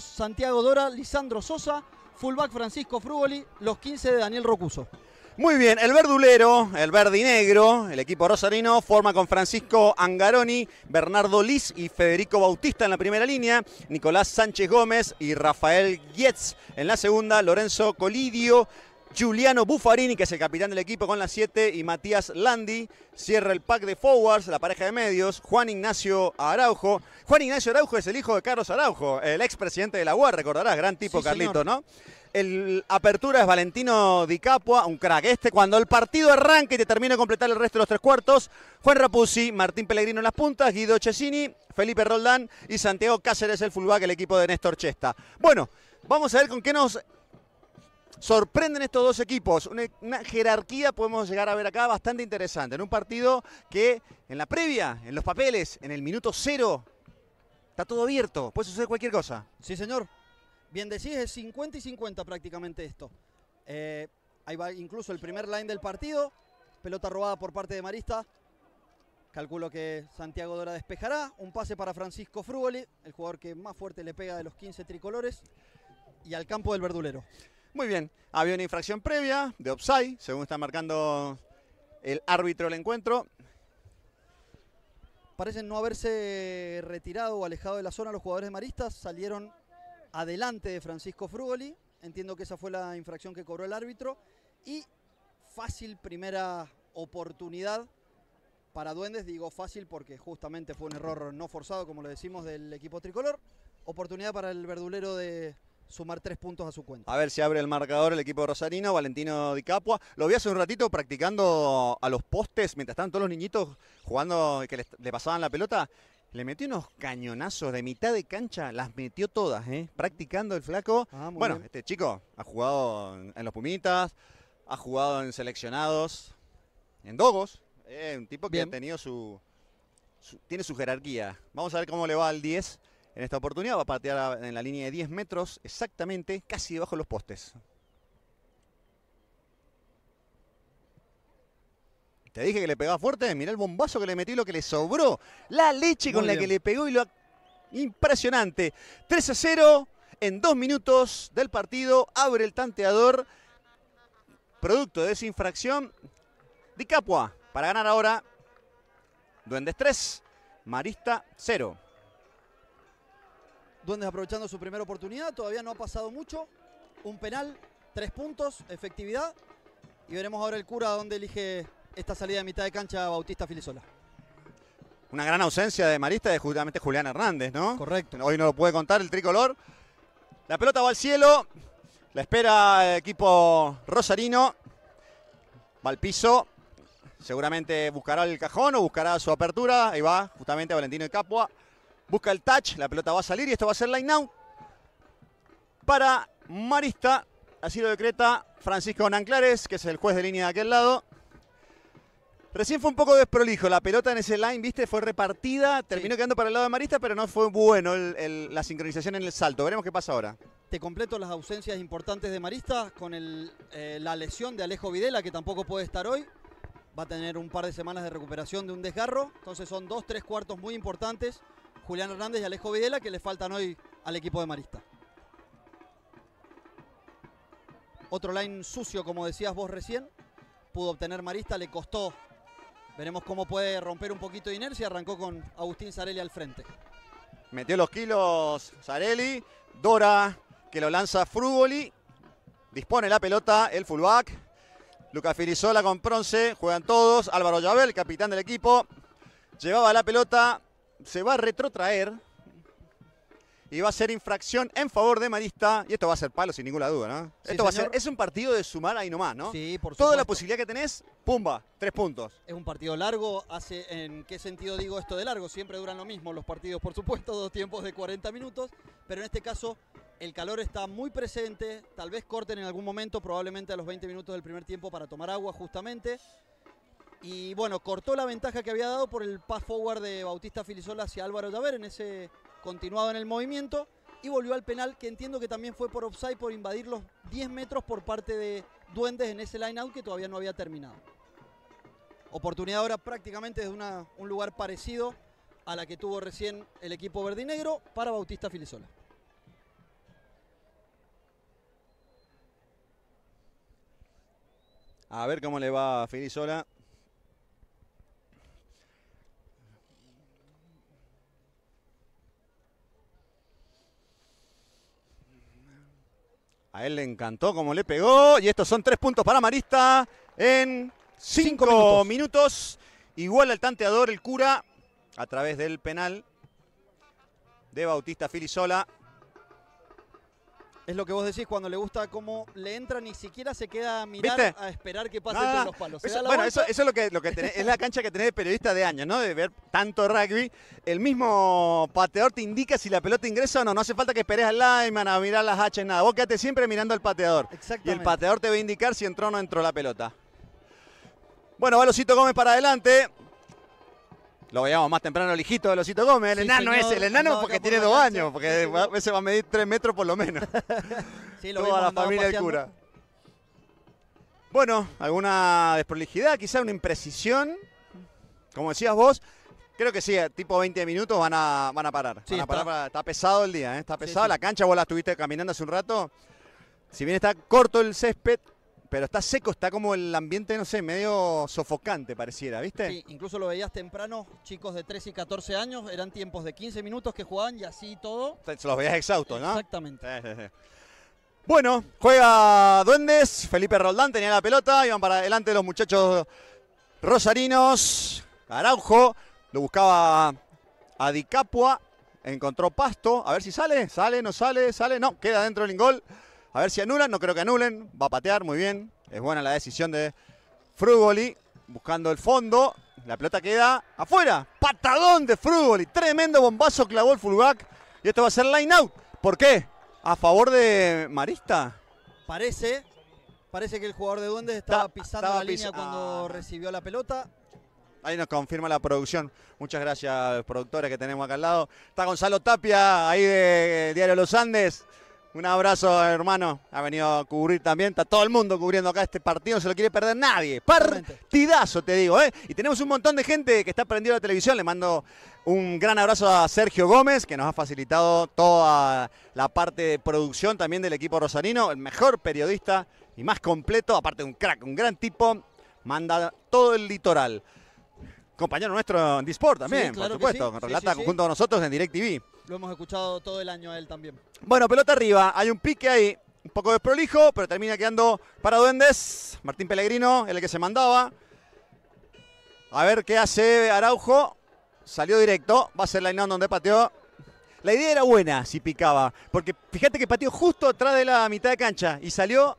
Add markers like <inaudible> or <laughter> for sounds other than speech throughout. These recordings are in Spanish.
Santiago Dora, Lisandro Sosa, fullback Francisco Frugoli, los 15 de Daniel Rocuso. Muy bien, el verdulero, el verde y negro, el equipo rosarino forma con Francisco Angaroni, Bernardo Liz y Federico Bautista en la primera línea, Nicolás Sánchez Gómez y Rafael Gietz en la segunda, Lorenzo Colidio, Giuliano Buffarini, que es el capitán del equipo con las 7, y Matías Landi. Cierra el pack de forwards, la pareja de medios, Juan Ignacio Araujo. Juan Ignacio Araujo es el hijo de Carlos Araujo, el expresidente de la UAR, recordarás, gran tipo Carlito, ¿no? El apertura es Valentino Di Capua, un crack. Este, cuando el partido arranque y te de completar el resto de los tres cuartos, Juan Rapuzzi, Martín Pellegrino en las puntas, Guido Cecini, Felipe Roldán y Santiago Cáceres, el fullback, el equipo de Néstor Chesta. Bueno, vamos a ver con qué nos sorprenden estos dos equipos. Una, jerarquía podemos llegar a ver acá bastante interesante. En un partido que en la previa, en los papeles, en el minuto cero, está todo abierto. Puede suceder cualquier cosa. Sí, señor. Bien decís, es 50 y 50 prácticamente esto. Eh, ahí va incluso el primer line del partido. Pelota robada por parte de Marista. Calculo que Santiago Dora despejará. Un pase para Francisco Frugoli, el jugador que más fuerte le pega de los 15 tricolores. Y al campo del verdulero. Muy bien, había una infracción previa de offside, según está marcando el árbitro del encuentro. Parecen no haberse retirado o alejado de la zona los jugadores de Maristas, salieron adelante de Francisco Frugoli, entiendo que esa fue la infracción que cobró el árbitro, y fácil primera oportunidad para Duendes, digo fácil porque justamente fue un error no forzado, como lo decimos, del equipo tricolor, oportunidad para el verdulero de sumar tres puntos a su cuenta. A ver si abre el marcador el equipo rosarino, Valentino Di Capua. Lo vi hace un ratito practicando a los postes, mientras estaban todos los niñitos jugando, y que le pasaban la pelota. Le metió unos cañonazos de mitad de cancha, las metió todas, ¿eh? practicando el flaco. Ah, bueno, este chico ha jugado en los Pumitas, ha jugado en seleccionados, en Dogos. Eh, un tipo que ha tenido su, tiene su jerarquía. Vamos a ver cómo le va al 10 en esta oportunidad. Va a patear en la línea de 10 metros, exactamente, casi debajo de los postes. Te dije que le pegaba fuerte, mirá el bombazo que le metí, lo que le sobró. La leche con la que le pegó y lo... Impresionante. 3 a 0 en dos minutos del partido. Abre el tanteador. Producto de esa infracción. Di Capua para ganar ahora. Duendes 3, Marista 0. Duendes aprovechando su primera oportunidad, todavía no ha pasado mucho. Un penal, tres puntos, efectividad. Y veremos ahora el cura dónde elige esta salida de mitad de cancha Bautista Filisola. Una gran ausencia de Marista de justamente Julián Hernández, ¿no? Correcto. Hoy no lo puede contar el tricolor. La pelota va al cielo. La espera el eh, equipo rosarino. Va al piso. Seguramente buscará el cajón o buscará su apertura. Ahí va justamente Valentino de Capua. Busca el touch, la pelota va a salir y esto va a ser line out para Marista. Así lo decreta Francisco Nanclares, que es el juez de línea de aquel lado. Recién fue un poco desprolijo, la pelota en ese line, viste, fue repartida, terminó quedando para el lado de Marista, pero no fue bueno la sincronización en el salto. Veremos qué pasa ahora. Te completo las ausencias importantes de Marista con eh, la lesión de Alejo Videla, que tampoco puede estar hoy. Va a tener un par de semanas de recuperación de un desgarro. Entonces son dos, tres cuartos muy importantes Julián Hernández y Alejo Videla que le faltan hoy al equipo de Marista. Otro line sucio, como decías vos recién, pudo obtener Marista, le costó. Veremos cómo puede romper un poquito de inercia. Arrancó con Agustín Zarelli al frente. Metió los kilos Zarelli. Dora que lo lanza Frugoli. Dispone la pelota el fullback. Luca Filizola con Pronce. Juegan todos. Álvaro Yabel, capitán del equipo. Llevaba la pelota se va a retrotraer y va a ser infracción en favor de Marista. Y esto va a ser palo, sin ninguna duda, ¿no? esto va a ser. Es un partido de sumar ahí nomás, ¿no? Sí, por Toda la posibilidad que tenés, pumba, tres puntos. Es un partido largo. Hace, ¿En qué sentido digo esto de largo? Siempre duran lo mismo los partidos, por supuesto, dos tiempos de 40 minutos. Pero en este caso, el calor está muy presente. Tal vez corten en algún momento, probablemente a los 20 minutos del primer tiempo para tomar agua, justamente. Y bueno, cortó la ventaja que había dado por el pass forward de Bautista Filisola hacia Álvaro Llaver en ese continuado en el movimiento. Y volvió al penal, que entiendo que también fue por offside, por invadir los 10 metros por parte de Duendes en ese line out que todavía no había terminado. Oportunidad ahora prácticamente desde un lugar parecido a la que tuvo recién el equipo verdinegro para Bautista Filisola. A ver cómo le va a Filisola. A él le encantó como le pegó. Y estos son tres puntos para Marista en cinco, minutos. minutos. Igual al tanteador el cura a través del penal de Bautista Filisola. Es lo que vos decís cuando le gusta cómo le entra, ni siquiera se queda a mirar a esperar que pase entre los palos. bueno, eso, es lo que, es la cancha que tenés de periodista de años, ¿no? De ver tanto rugby. El mismo pateador te indica si la pelota ingresa o no. No hace falta que esperes al lineman a mirar las hachas, nada. Vos quedate siempre mirando al pateador. Y el pateador te va a indicar si entró o no entró la pelota. Bueno, valosito Gómez para adelante. Lo veíamos más temprano el hijito de Losito Gómez, el enano es el enano ah, porque tiene dos años, porque a veces va a medir tres metros por lo menos. <laughs> Toda la familia del cura. Bueno, alguna desprolijidad, quizá una imprecisión. Como decías vos, creo que sí, eh, tipo 20 minutos van a, van a parar. está. pesado el día, eh, está pesado. La cancha vos la estuviste caminando hace un rato. Si bien está corto el césped, pero está seco, está como el ambiente, no sé, medio sofocante pareciera, ¿viste? Sí, incluso lo veías temprano, chicos de 13 y 14 años, eran tiempos de 15 minutos que jugaban y así todo. Se los veías exhaustos, ¿no? Exactamente. Bueno, juega Duendes, Felipe Roldán tenía la pelota, iban para adelante los muchachos rosarinos, Araujo, lo buscaba a Capua, encontró Pasto, a ver si sale, sale, no sale, sale, no, queda dentro del ingol. A ver si anulan, no creo que anulen. Va a patear, muy bien. Es buena la decisión de Frugoli. Buscando el fondo. La pelota queda afuera. Patadón de Frugoli. Tremendo bombazo clavó el fullback. Y esto va a ser line out. ¿Por qué? ¿A favor de Marista? Parece. Parece que el jugador de Duendes estaba pisando la línea cuando ah, recibió la pelota. Ahí nos confirma la producción. Muchas gracias, productores que tenemos acá al lado. Está Gonzalo Tapia, ahí de Diario Los Andes. Un abrazo, hermano. Ha venido a cubrir también. Está todo el mundo cubriendo acá este partido. No se lo quiere perder nadie. Partidazo, te digo. ¿eh? Y tenemos un montón de gente que está prendido la televisión. Le mando un gran abrazo a Sergio Gómez, que nos ha facilitado toda la parte de producción también del equipo rosarino. El mejor periodista y más completo. Aparte de un crack, un gran tipo. Manda todo el litoral. Compañero nuestro en Disport también, por supuesto. Relata junto a nosotros en DirecTV lo hemos escuchado todo el año a él también. Bueno, pelota arriba, hay un pique ahí, un poco desprolijo, pero termina quedando para Duendes. Martín Pellegrino, el que se mandaba. A ver qué hace Araujo. Salió directo, va a ser la line donde pateó. La idea era buena si picaba, porque fíjate que pateó justo atrás de la mitad de cancha y salió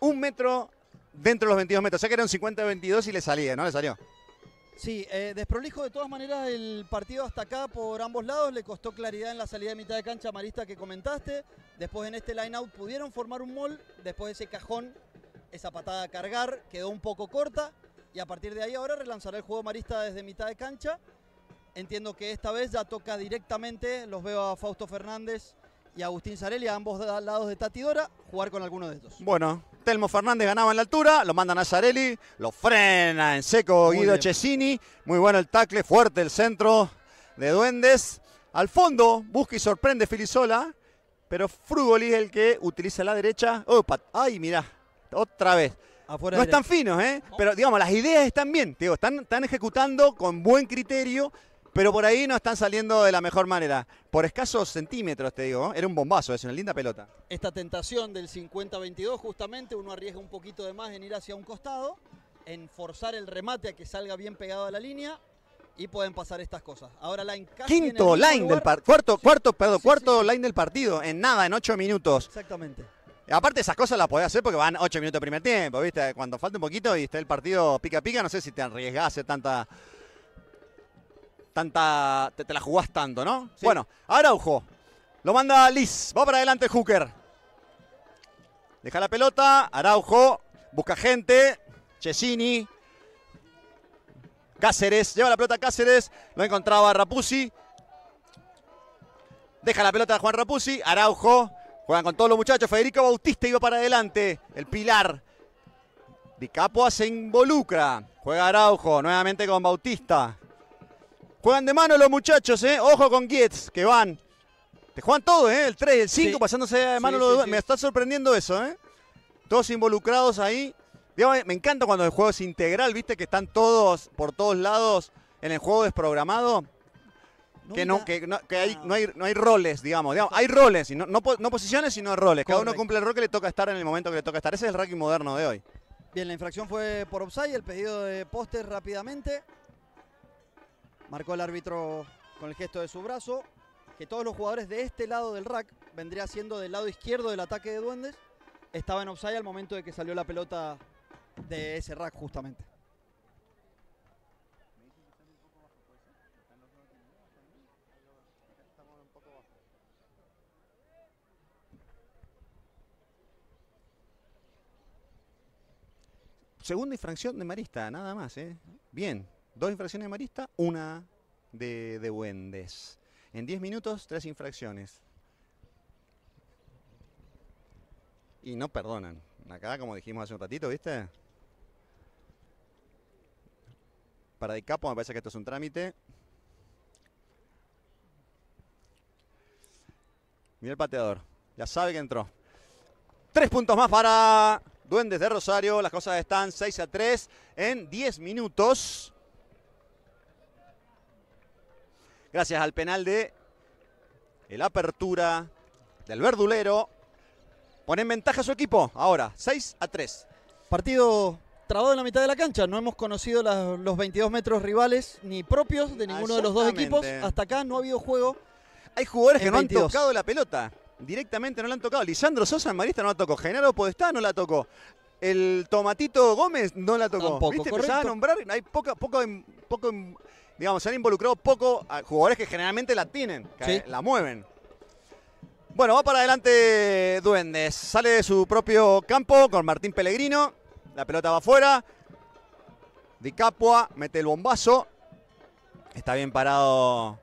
un metro dentro de los 22 metros. O sea que eran 50-22 y le salía, ¿no? Le salió. Sí, eh, desprolijo de todas maneras el partido hasta acá por ambos lados, le costó claridad en la salida de mitad de cancha Marista que comentaste, después en este line-out pudieron formar un mol, después ese cajón, esa patada a cargar quedó un poco corta y a partir de ahí ahora relanzará el juego Marista desde mitad de cancha, entiendo que esta vez ya toca directamente, los veo a Fausto Fernández y Agustín Sarelli a ambos lados de Tatidora, jugar con alguno de estos. Bueno, Telmo Fernández ganaba en la altura, lo mandan a Sarelli, lo frena en seco Guido Chesini. Muy bueno el tacle, fuerte el centro de Duendes. Al fondo busca y sorprende Filisola, pero Frugoli es el que utiliza la derecha. ¡Ay, mirá! Otra vez. no están finos, ¿eh? Pero digamos, las ideas están bien, digo, están, están ejecutando con buen criterio pero por ahí no están saliendo de la mejor manera. Por escasos centímetros, te digo, ¿eh? era un bombazo, es una linda pelota. Esta tentación del 50-22, justamente, uno arriesga un poquito de más en ir hacia un costado, en forzar el remate a que salga bien pegado a la línea. Y pueden pasar estas cosas. Ahora la casi Quinto line del partido. Cuarto, cuarto, cuarto line del partido. En nada, en ocho minutos. Exactamente. Aparte esas cosas las podés hacer porque van ocho minutos de primer tiempo, ¿viste? Cuando falta un poquito y está el partido pica pica, no sé si te arriesgás a hacer tanta, tanta. Te, la jugás tanto, ¿no? Bueno, Araujo. Lo manda Liz. Va para adelante Hooker. Deja la pelota. Araujo. Busca gente. Chesini. Cáceres. Lleva la pelota a Cáceres. Lo encontraba Rapuzzi. Deja la pelota a Juan Rapuzzi. Araujo. Juegan con todos los muchachos. Federico Bautista iba para adelante. El pilar. Di Capua se involucra. Juega Araujo nuevamente con Bautista. Juegan de mano los muchachos, ¿eh? Ojo con Gietz, que van. Te juegan todo, ¿eh? El 3, el 5, pasándose de mano. los... dos. Me está sorprendiendo eso, ¿eh? Todos involucrados ahí. Eh, me encanta cuando el juego es integral, ¿viste? Que están todos por todos lados en el juego desprogramado. que, no, que, no, hay, no, hay, roles, digamos. hay roles, no, no, posiciones, sino roles. Cada uno cumple el rol que le toca estar en el momento que le toca estar. Ese es el ranking moderno de hoy. Bien, la infracción fue por offside, el pedido de postes rápidamente. Marcó el árbitro con el gesto de su brazo, que todos los jugadores de este lado del rack, vendría siendo del lado izquierdo del ataque de Duendes, Estaba en offside al momento de que salió la pelota de ese rack justamente. Segunda infracción de Marista, nada más, ¿eh? Bien, Dos infracciones de Marista, una de, Duendes. En 10 minutos, tres infracciones. Y no perdonan. Acá, como dijimos hace un ratito, ¿viste? Para De capo me parece que esto es un trámite. Mira el pateador. Ya sabe que entró. Tres puntos más para Duendes de Rosario. Las cosas están 6 a 3 en 10 minutos. gracias al penal de el apertura del verdulero. Pone en ventaja a su equipo ahora, 6 a 3. Partido trabado en la mitad de la cancha. No hemos conocido los 22 metros rivales ni propios de ninguno de los dos equipos. Hasta acá no ha habido juego. Hay jugadores que no han tocado la pelota. Directamente no la han tocado. Lisandro Sosa en Marista no la tocó. Genaro Podestá no la tocó. El Tomatito Gómez no la tocó. Tampoco, ¿Viste? va a nombrar. Hay poca, poco Digamos, se han involucrado poco a jugadores que generalmente la tienen, que la mueven. Bueno, va para adelante Duendes. Sale de su propio campo con Martín Pellegrino. La pelota va afuera. Di Capua mete el bombazo. Está bien parado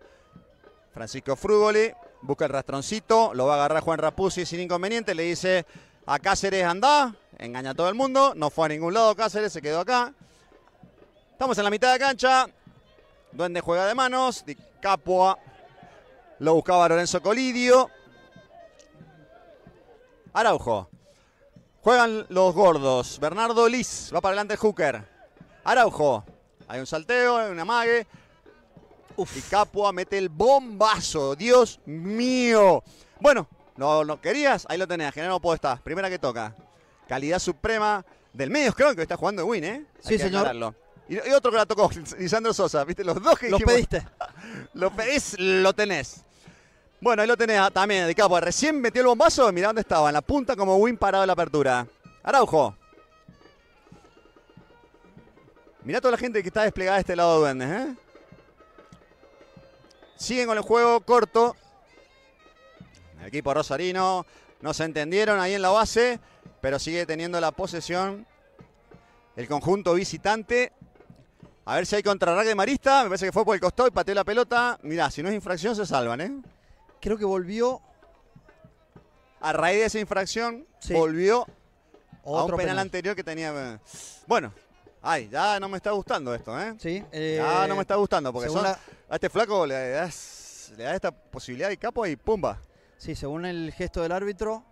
Francisco Frugoli. Busca el rastroncito. Lo va a agarrar Juan Rapuzzi sin inconveniente. Le dice a Cáceres andá. Engaña a todo el mundo. No fue a ningún lado Cáceres. Se quedó acá. Estamos en la mitad de cancha. Duende juega de manos. Di Capua. Lo buscaba Lorenzo Colidio. Araujo. Juegan los gordos. Bernardo Liz. Va para adelante Hooker. Araujo. Hay un salteo, hay una mague. Uf. Y Capua mete el bombazo. Dios mío. Bueno, no, no querías. Ahí lo tenés. General Podestá. Primera que toca. Calidad suprema del medio creo que está jugando de Win, ¿eh? Sí, señor. Y, otro que la tocó, <laughs> Lisandro Sosa, ¿viste? Los dos que Los pediste. <laughs> lo pedís, lo tenés. Bueno, ahí lo tenés ah, también de Recién metió el bombazo, mirá dónde estaba, en la punta como Win parado la apertura. Araujo. Mirá toda la gente que está desplegada de este lado de Duendes, ¿eh? Siguen con el juego corto. El equipo rosarino. No se entendieron ahí en la base, pero sigue teniendo la posesión. El conjunto visitante a ver si hay contra de Marista. Me parece que fue por el costado y pateó la pelota. Mirá, si no es infracción, se salvan, ¿eh? Creo que volvió. A raíz de esa infracción, volvió a un penal, anterior que tenía. Eh, bueno, ay, ya no me está gustando esto, ¿eh? Sí. ya no eh, me está gustando, porque a este flaco le das, le das esta posibilidad de capo y pumba. Sí, según el gesto del árbitro,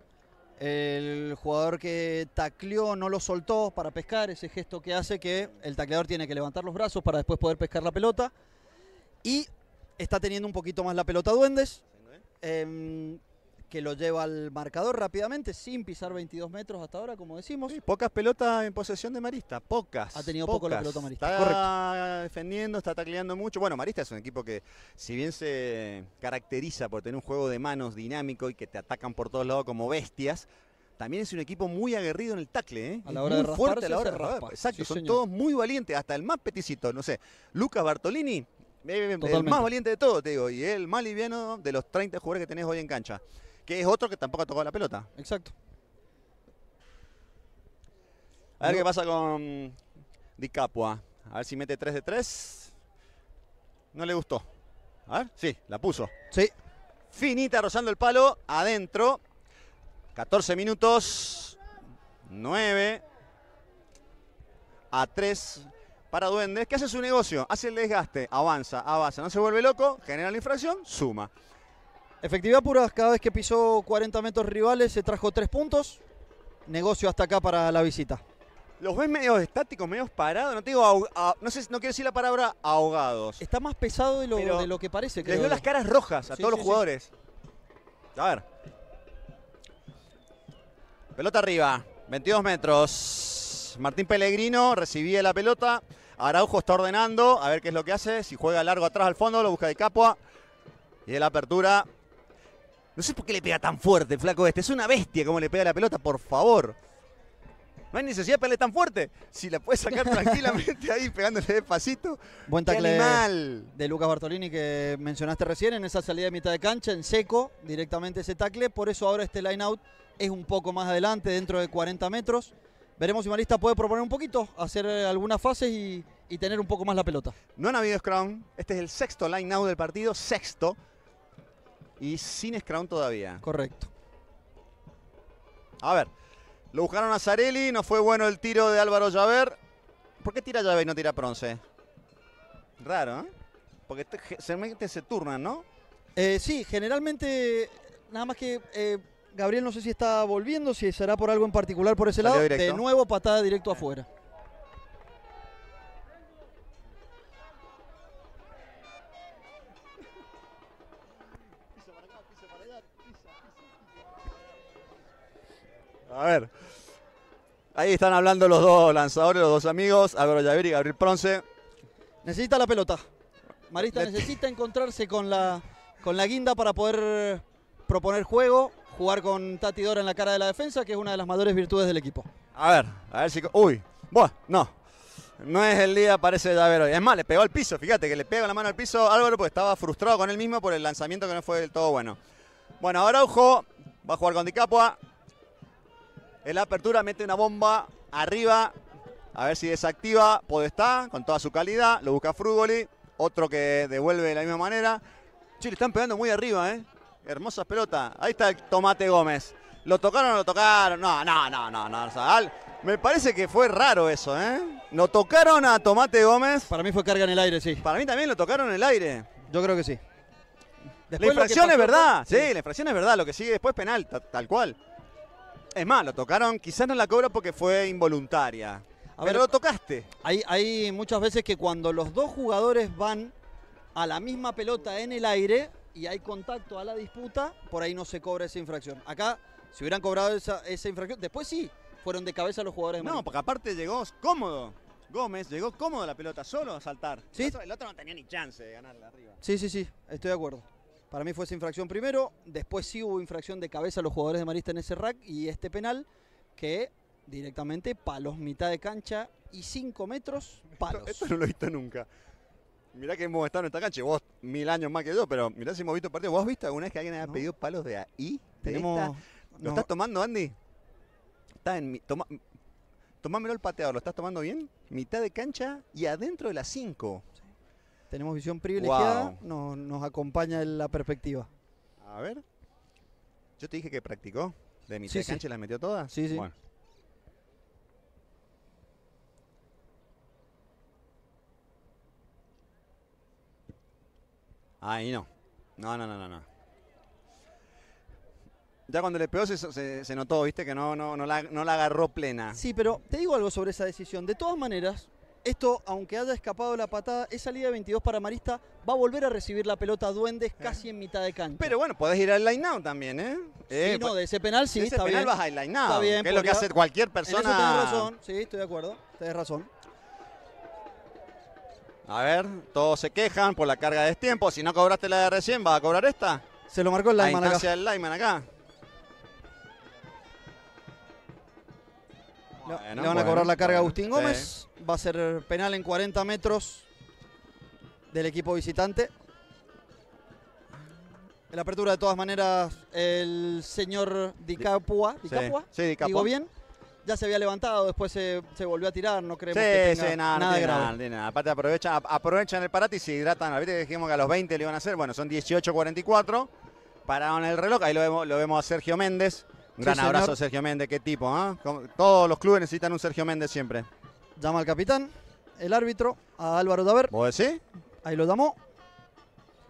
el jugador que tacleó no lo soltó para pescar, ese gesto que hace que el tacleador tiene que levantar los brazos para después poder pescar la pelota. Y está teniendo un poquito más la pelota Duendes que lo lleva al marcador rápidamente sin pisar 22 metros hasta ahora, como decimos. Sí, pocas pelotas en posesión de Marista, pocas. Ha tenido poco la pelota Marista, está defendiendo, está tacleando mucho. Bueno, Marista es un equipo que, si bien se caracteriza por tener un juego de manos dinámico y que te atacan por todos lados como bestias, también es un equipo muy aguerrido en el tacle. ¿eh? A la hora de fuerte a la hora de raspa. Exacto, son todos muy valientes, hasta el más peticito, no sé. Lucas Bartolini, eh, el más valiente de todos, te digo, y el más liviano de los 30 jugadores que tenés hoy en cancha que es otro que tampoco ha tocado la pelota. Exacto. A ver qué pasa con Di Capua. A ver si mete 3 de 3. No le gustó. A ver, sí, la puso. Sí. Finita rozando el palo, adentro. 14 minutos. 9 a 3 para Duendes, ¿Qué hace su negocio, hace el desgaste, avanza, avanza, no se vuelve loco, genera la infracción, suma. Efectividad pura, cada vez que pisó 40 metros rivales se trajo 3 puntos. Negocio hasta acá para la visita. Los ves medio estáticos, medio parados, no te digo, ah, no, sé, no quiero decir la palabra ahogados. Está más pesado de lo, que parece. Les dio las caras rojas a todos los jugadores. A ver. Pelota arriba, 22 metros. Martín Pellegrino recibía la pelota. Araujo está ordenando, a ver qué es lo que hace. Si juega largo atrás al fondo, lo busca de Capua. Y de la apertura no sé por qué le pega tan fuerte el flaco este. Es una bestia como le pega la pelota, por favor. No hay necesidad de pegarle tan fuerte. Si la puedes sacar <laughs> tranquilamente ahí pegándole despacito. Buen tacle de Lucas Bartolini que mencionaste recién en esa salida de mitad de cancha, en seco directamente ese tacle. Por eso ahora este line out es un poco más adelante, dentro de 40 metros. Veremos si Marista puede proponer un poquito, hacer eh, algunas fases y, y tener un poco más la pelota. No han habido scrum. Este es el sexto line out del partido, sexto y sin Scrum todavía. Correcto. A ver, lo buscaron a Zarelli, no fue bueno el tiro de Álvaro Llaver. ¿Por qué tira Llaver y no tira Bronce? Raro, ¿eh? Porque este generalmente se turnan, ¿no? Eh, sí, generalmente, nada más que eh, Gabriel no sé si está volviendo, si será por algo en particular por ese lado. De nuevo patada directo afuera. a ver. Ahí están hablando los dos lanzadores, los dos amigos, Álvaro Javier y Gabriel Pronce. Necesita la pelota. Marista necesita encontrarse con la, con la guinda para poder proponer juego, jugar con Tati Dora en la cara de la defensa, que es una de las mayores virtudes del equipo. A ver, a ver si... Uy, bueno, no, no es el día, parece Llavero. Es más, le pegó al piso, fíjate que le pegó la mano al piso Álvaro porque estaba frustrado con él mismo por el lanzamiento que no fue del todo bueno. Bueno, ahora Araujo va a jugar con Capua. En la apertura mete una bomba arriba. A ver si desactiva Podestá con toda su calidad. Lo busca Frugoli. Otro que devuelve de la misma manera. Chile están pegando muy arriba, ¿eh? hermosas pelota. Ahí está el Tomate Gómez. ¿Lo tocaron lo tocaron? No, no, no, no, no. Me parece que fue raro eso, ¿eh? Lo tocaron a Tomate Gómez. Para mí fue carga en el aire, sí. Para mí también lo tocaron en el aire. Yo creo que sí. la infracción es verdad, sí. sí. la infracción es verdad, lo que sigue después penal, tal cual. Es más, lo tocaron, quizás no la cobra porque fue involuntaria. A pero ver, lo tocaste. Hay, muchas veces que cuando los dos jugadores van a la misma pelota en el aire y hay contacto a la disputa, por ahí no se cobra esa infracción. Acá, si hubieran cobrado esa, infracción, después sí, fueron de cabeza los jugadores No, porque aparte llegó cómodo. Gómez llegó cómodo la pelota, solo a saltar. ¿Sí? el otro no tenía ni chance de ganarla arriba. Sí, sí, sí, estoy de acuerdo. Para mí fue esa infracción primero, después sí hubo infracción de cabeza a los jugadores de Marista en ese rack y este penal que directamente palos, mitad de cancha y 5 metros, palos. Esto, no lo he visto nunca. Mirá que hemos estado en esta cancha, vos mil años más que yo, pero mirá si hemos visto partidos. ¿Vos has visto alguna vez que alguien haya pedido palos de ahí? ¿Lo estás tomando, Andy? Está en mi, tomámelo el pateador, ¿lo estás tomando bien? Mitad de cancha y adentro de las 5. Tenemos visión privilegiada, nos, acompaña la perspectiva. A ver. Yo te dije que practicó. De mi sí, sí. la metió toda. Sí, sí. Bueno. Ahí no. No, no, no, no, no. Ya cuando le pegó se, notó, viste, que no, no, no, no la agarró plena. Sí, pero te digo algo sobre esa decisión. De todas maneras, esto, aunque haya escapado la patada, es salida de 22 para Marista. Va a volver a recibir la pelota Duendes eh. casi en mitad de cancha. Pero bueno, puedes ir al line out también, ¿eh? eh sí, no, pues, de ese penal sí, de ese está penal bien. vas al line out. Está bien, que es lo que hace cualquier persona. razón, sí, estoy de acuerdo. Tenés razón. A ver, todos se quejan por la carga de tiempo. Si no cobraste la de recién, ¿vas a cobrar esta? Se lo marcó el lineman acá. lineman acá. le, van a cobrar la carga Agustín Gómez. Va a ser penal en 40 metros del equipo visitante. En la apertura, de todas maneras, el señor Dicapua. ¿Dicapua? ¿Digo bien? Ya se había levantado, después se, volvió a tirar, no creemos que tenga nada, nada, Aparte aprovechan, aprovechan el parate y se hidratan. dijimos que a los 20 le iban a hacer? Bueno, son 18.44. Pararon el reloj, ahí lo vemos, lo vemos a Sergio Méndez. Un gran abrazo, Sergio Méndez. Qué tipo, ¿ah? Todos los clubes necesitan un Sergio Méndez siempre. Llama al capitán, el árbitro, a Álvaro Daver. ¿Vos decís? Ahí lo llamó.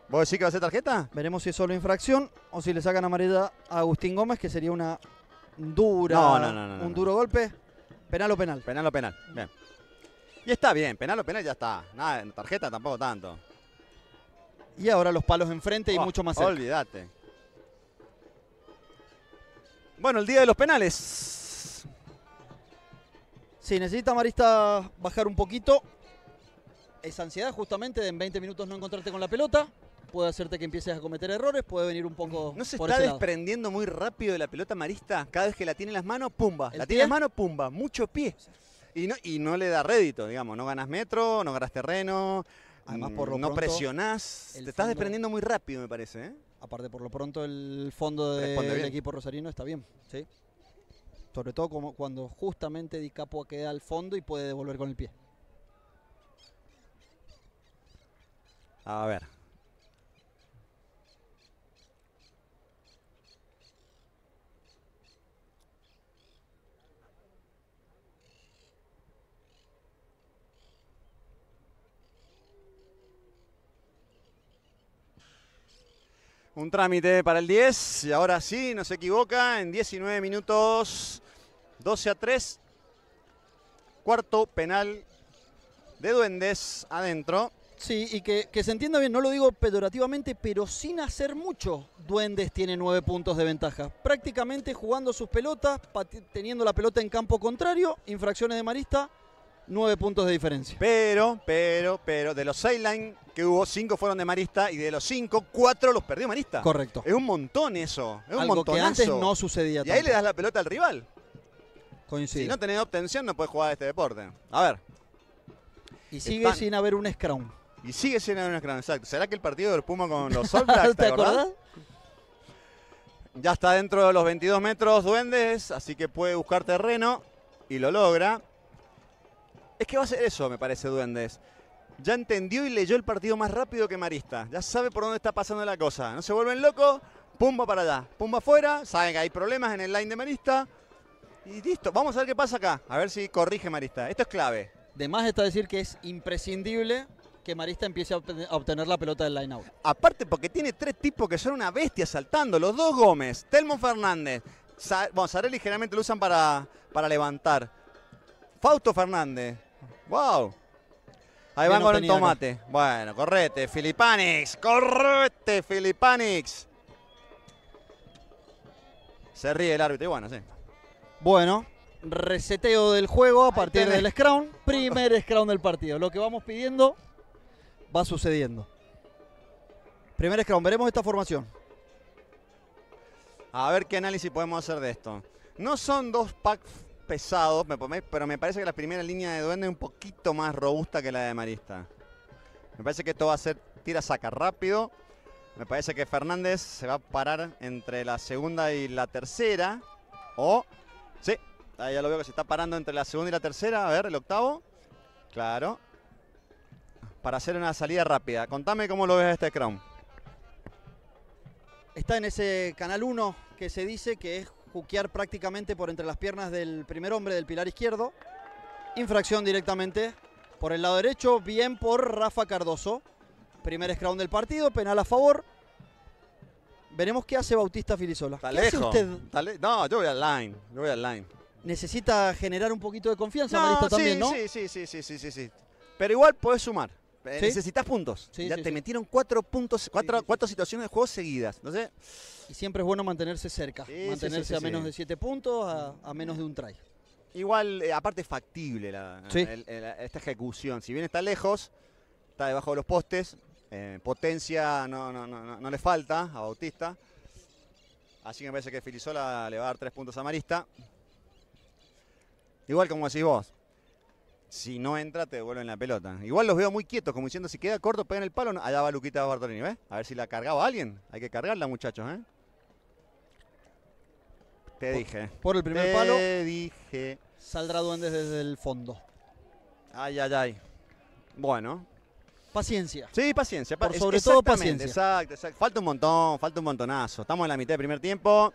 ¿Vos decís que va a ser tarjeta? Veremos si es solo infracción o si le sacan a a Agustín Gómez, que sería una dura, un duro golpe. Penal o penal. Penal o penal. Bien. Y está bien, penal o penal ya está. Nada, tarjeta tampoco tanto. Y ahora los palos enfrente y oh, mucho más cerca. Olvídate. Bueno, el día de los penales. Sí, necesita Marista bajar un poquito. Es ansiedad justamente de en 20 minutos no encontrarte con la pelota. Puede hacerte que empieces a cometer errores, puede venir un poco. No se está desprendiendo muy rápido de la pelota Marista. Cada vez que la tiene en las manos, pumba. La tiene en las manos, pumba. Mucho pie. Y no, y no le da rédito, digamos. No ganas metro, no ganas terreno. Además, por no presionás. Te estás desprendiendo muy rápido, me parece. ¿eh? Aparte, por lo pronto, el fondo del equipo rosarino está bien. ¿sí? Sobre todo como cuando justamente Di Capua queda al fondo y puede devolver con el pie. A ver, Un trámite para el 10 y ahora sí, no se equivoca, en 19 minutos 12 a 3. Cuarto penal de Duendes adentro. Sí, y que, se entienda bien, no lo digo pedorativamente, pero sin hacer mucho, Duendes tiene nueve puntos de ventaja. Prácticamente jugando sus pelotas, teniendo la pelota en campo contrario, infracciones de Marista, nueve puntos de diferencia. Pero, pero, pero, de los seis que hubo, cinco fueron de Marista y de los cinco, cuatro los perdió Marista. Correcto. Es un montón eso. Es un montón que antes no sucedía. Y ahí le das la pelota al rival. Coincide. Si no tenés obtención, no puedes jugar a este deporte. A ver. Y sigue sin haber un scrum. Y sigue sin haber un scrum, exacto. ¿Será que el partido del Puma con los <laughs> All ¿Te Ya está dentro de los 22 metros Duendes, así que puede buscar terreno y lo logra. Es que va a ser eso, me parece, Duendes. Ya entendió y leyó el partido más rápido que Marista. Ya sabe por dónde está pasando la cosa. No se vuelven locos, pumba para allá, pumba afuera. Saben que hay problemas en el line de Marista. Y listo, vamos a ver qué pasa acá. A ver si corrige Marista. Esto es clave. De más está decir que es imprescindible que Marista empiece a obtener la pelota del line-out. Aparte porque tiene tres tipos que son una bestia saltando. Los dos Gómez, Telmo Fernández. bueno, Sarelli generalmente lo usan para, para levantar. Fausto Fernández. ¡Wow! Ahí van con el tomate. Bueno, correte, Filipanix. Correte, Filipanix. Se ríe el árbitro y bueno, sí. Bueno, reseteo del juego a partir del scrum. Primer <laughs> scrum del partido. Lo que vamos pidiendo va sucediendo. Primer scrum, veremos esta formación. A ver qué análisis podemos hacer de esto. No son dos packs pesado, pero me parece que la primera línea de Duende es un poquito más robusta que la de Marista. Me parece que esto va a ser tira saca rápido. Me parece que Fernández se va a parar entre la segunda y la tercera. O. sí, ahí ya lo veo que se está parando entre la segunda y la tercera. A ver, el octavo. Claro. Para hacer una salida rápida. Contame cómo lo ves este Crown. Está en ese canal 1 que se dice que es juquear prácticamente por entre las piernas del primer hombre del pilar izquierdo. Infracción directamente por el lado derecho, bien por Rafa Cardoso. Primer scrum del partido, penal a favor. Veremos qué hace Bautista Filisola. no, yo voy al line, Necesita generar un poquito de confianza, también, ¿no? Sí, sí, Pero igual puede sumar. Necesitas puntos. ya te metieron cuatro puntos, cuatro, situaciones de juego seguidas. y siempre es bueno mantenerse cerca, mantenerse a menos de siete puntos, a, menos de un try. Igual, eh, aparte es factible esta ejecución. Si bien está lejos, está debajo de los postes, eh, potencia no, no, le falta a Bautista. Así que me parece que Filisola le va a dar tres puntos a Marista. Igual como decís vos, si no entra, te devuelven la pelota. Igual los veo muy quietos, como diciendo, si queda corto, en el palo. Allá va Luquita Bartolini, ¿ves? A ver si la cargado alguien. Hay que cargarla, muchachos, ¿eh? Te dije. Por el primer palo. Te dije. Saldrá Duendes desde el fondo. Ay, ay, ay. Bueno. Paciencia. Sí, paciencia. Por sobre todo paciencia. Exacto, exacto. Falta un montón, falta un montonazo. Estamos en la mitad del primer tiempo.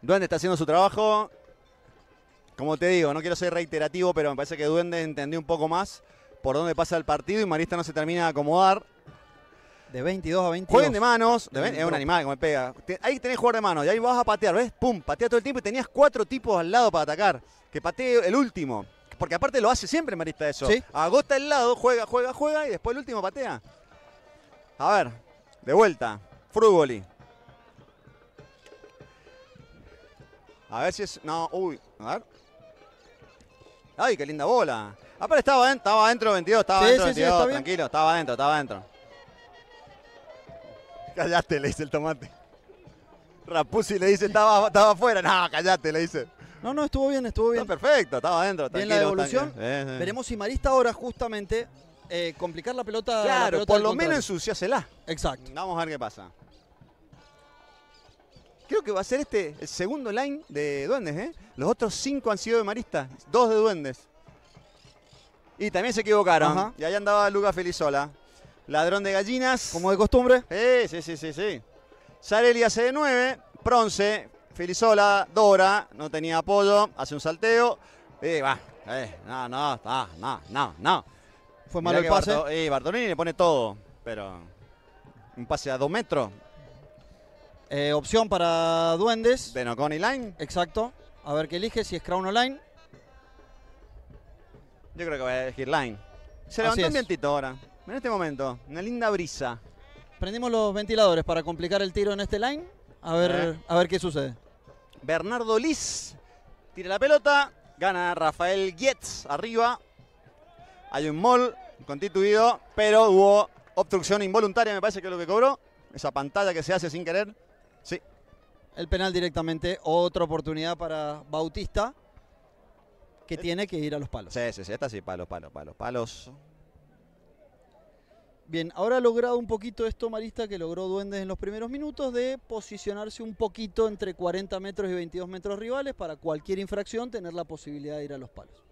Duende está haciendo su trabajo como te digo, no quiero ser reiterativo, pero me parece que Duende entendió un poco más por dónde pasa el partido y Marista no se termina de acomodar. De 22 a 22. Jueguen de manos. es un animal que me pega. Ahí tenés jugar de manos. Y ahí vas a patear, ¿ves? Pum, patea todo el tiempo y tenías cuatro tipos al lado para atacar. Que patee el último. Porque aparte lo hace siempre Marista eso. ¿Sí? Agota el lado, juega, juega, juega y después el último patea. A ver, de vuelta. Frugoli. A ver si es. No, uy, a ver. Ay, qué linda bola. Ah, pero estaba, dentro, estaba dentro 22, estaba dentro 22. tranquilo, estaba dentro, estaba dentro. <laughs> Callate, le dice el tomate. Rapuzzi le dice, estaba, estaba afuera. No, callate, le dice. No, no, estuvo bien, estuvo bien. Está perfecto, estaba adentro. Bien la devolución. Veremos si Marista ahora justamente eh, complicar la pelota. Claro, la pelota por lo menos ensuciásela. Exacto. Vamos a ver qué pasa. Creo que va a ser este el segundo line de Duendes. ¿eh? Los otros cinco han sido de Marista, dos de Duendes. Y también se equivocaron. Y ahí andaba Lucas Felizola. Ladrón de gallinas. Como de costumbre. Sí, sí, sí, sí. sí. Sarelli hace de nueve, Bronce. Felizola. Dora. No tenía apoyo. Hace un salteo. Y va. Eh, no, no, no, Fue malo el pase. y Bartolini le pone todo. Pero un pase a dos metros. Eh, opción para Duendes. Venocone y Line. Exacto. A ver qué elige, si es Crown o Line. Yo creo que voy a elegir Line. Se levantó un vientito ahora. En este momento, una linda brisa. Prendimos los ventiladores para complicar el tiro en este line. A ver, a ver qué sucede. Bernardo Liz tira la pelota. Gana Rafael Gietz arriba. Hay un mol constituido, pero hubo obstrucción involuntaria, me parece que es lo que cobró. Esa pantalla que se hace sin querer. Sí. El penal directamente, otra oportunidad para Bautista, que eh. tiene que ir a los palos. Sí, sí, sí, esta sí, palos, palos, palos, palos. Bien, ahora ha logrado un poquito esto Marista, que logró Duendes en los primeros minutos, de posicionarse un poquito entre 40 metros y 22 metros rivales para cualquier infracción tener la posibilidad de ir a los palos.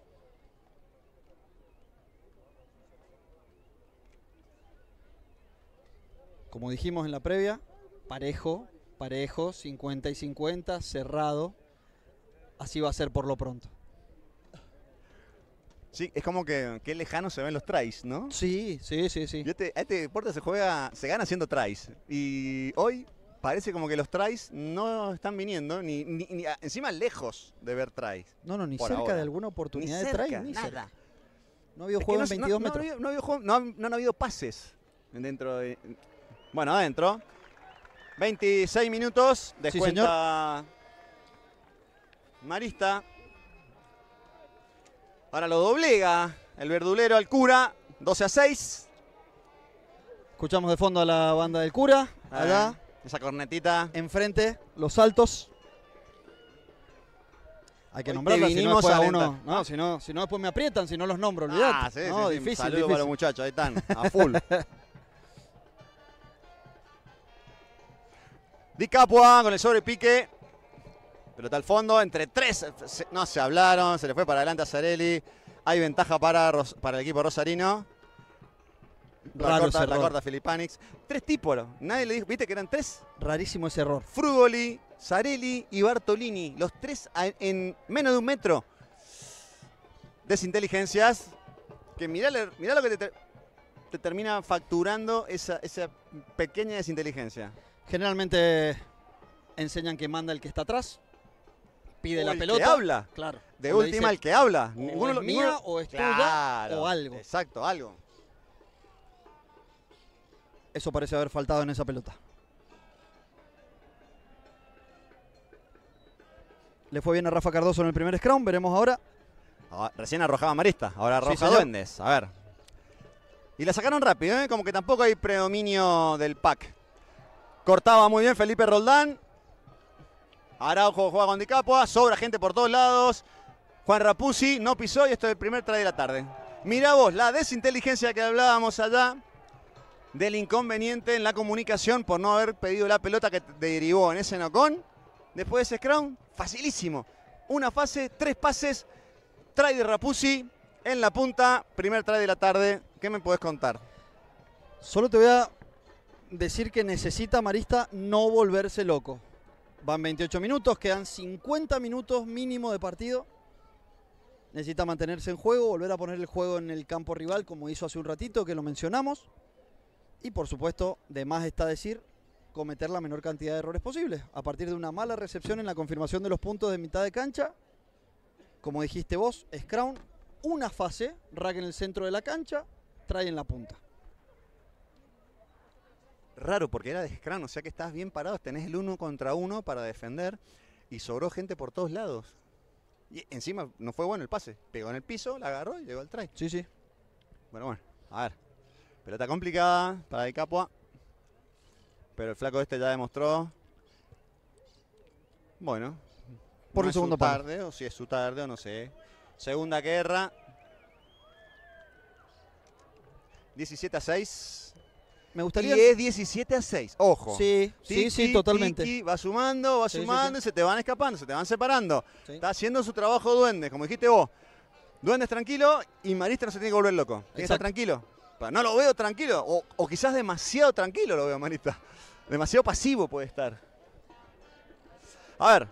Como dijimos en la previa, parejo, parejo, 50 y 50, cerrado. Así va a ser por lo pronto. Sí, es como que, qué lejano se ven los tries, ¿no? Sí, sí, sí, sí. Y este, deporte se juega, se gana haciendo tries. Y hoy parece como que los tries no están viniendo, ni, encima lejos de ver tries. No, no, ni cerca de alguna oportunidad de ni nada. No ha habido juego en 22 metros. No, no, ha habido pases dentro de... Bueno, adentro. 26 minutos, descuenta Marista. Ahora lo doblega el verdulero al cura, 12 a 6. Escuchamos de fondo a la banda del cura, ah, allá. esa cornetita. Enfrente, los saltos. Hay que nombrarlos. si no a uno. si no, después me aprietan, si no los nombro, olvidate. Ah, sí, no, difícil, Saludos para los muchachos, ahí están, a <laughs> full. Di Capua con el sobrepique. Pelota al fondo, entre tres, no se hablaron, se le fue para adelante a Zarelli. Hay ventaja para, el equipo rosarino. La corta, la corta, Filipanix. Tres tipos. Nadie le dijo. ¿Viste que eran tres? Rarísimo ese error. Frugoli, Zarelli y Bartolini. Los tres en menos de un metro. Desinteligencias. Que mirá, lo que te, termina facturando esa pequeña desinteligencia. Generalmente enseñan que manda el que está atrás, pide la pelota. Que habla. Claro. De última el que habla. O es mía o es o algo. Exacto, algo. Eso parece haber faltado en esa pelota. Le fue bien a Rafa Cardoso en el primer scrum, veremos ahora. Ah, recién arrojaba Marista, ahora arroja Duendes. A ver. Y la sacaron rápido, ¿eh? como que tampoco hay predominio del pack. Cortaba muy bien Felipe Roldán. Araujo juega con Dicapua. Sobra gente por todos lados. Juan Rapuzzi no pisó y esto es el primer try de la tarde. Mirá vos, la desinteligencia que hablábamos allá del inconveniente en la comunicación por no haber pedido la pelota que derivó en ese nocón. Después de ese scrum, facilísimo. Una fase, tres pases, try de Rapuzzi en la punta, primer try de la tarde. ¿Qué me podés contar? Solo te voy a decir que necesita Marista no volverse loco. Van 28 minutos, quedan 50 minutos mínimo de partido. Necesita mantenerse en juego, volver a poner el juego en el campo rival, como hizo hace un ratito, que lo mencionamos. Y por supuesto, de más está decir, cometer la menor cantidad de errores posibles. A partir de una mala recepción en la confirmación de los puntos de mitad de cancha, como dijiste vos, Scrown, una fase, rack en el centro de la cancha, trae en la punta raro porque era de scrum, o sea que estás bien parado, tenés el uno contra uno para defender y sobró gente por todos lados. Y encima no fue bueno el pase, pegó en el piso, la agarró y llegó al try. Sí, sí. Bueno, bueno, a ver. Pelota complicada para el Capua. Pero el flaco este ya demostró. Bueno. Por el segundo tarde, o si es su tarde, o no sé. Segunda guerra. 17 a 6. Me gustaría... Y es 17 a 6, ojo. Sí, sí, sí, totalmente. va sumando, va sumando, se te van escapando, se te van separando. Está haciendo su trabajo Duendes, como dijiste vos. Duendes tranquilo y Marista no se tiene que volver loco. Tiene que estar tranquilo. no lo veo tranquilo, o, quizás demasiado tranquilo lo veo, Marista. Demasiado pasivo puede estar. A ver,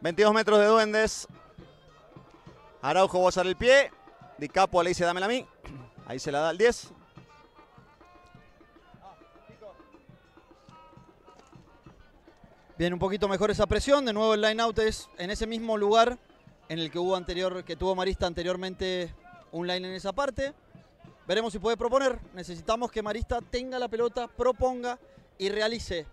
22 metros de Duendes. Araujo va a usar el pie. Di Capo le dice dámela a mí. Ahí se la da al 10. Viene un poquito mejor esa presión. De nuevo el line out es en ese mismo lugar en el que hubo anterior, que tuvo Marista anteriormente un line en esa parte. Veremos si puede proponer. Necesitamos que Marista tenga la pelota, proponga y realice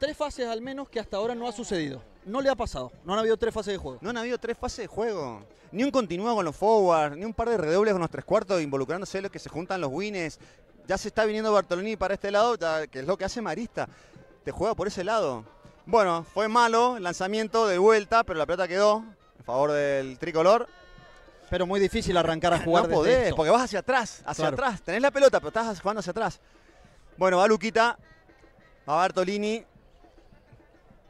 tres fases al menos que hasta ahora no ha sucedido. No le ha pasado. No han habido tres fases de juego. No han habido tres fases de juego. Ni un continuo con los forwards, ni un par de redobles con los tres cuartos involucrándose en los que se juntan los wins. Ya se está viniendo Bartolini para este lado, que es lo que hace Marista. Te juega por ese lado. Bueno, fue malo el lanzamiento de vuelta, pero la pelota quedó en favor del tricolor. Pero muy difícil arrancar a jugar. No podés, porque vas hacia atrás, hacia atrás. Tenés la pelota, pero estás jugando hacia atrás. Bueno, va Luquita, va Bartolini.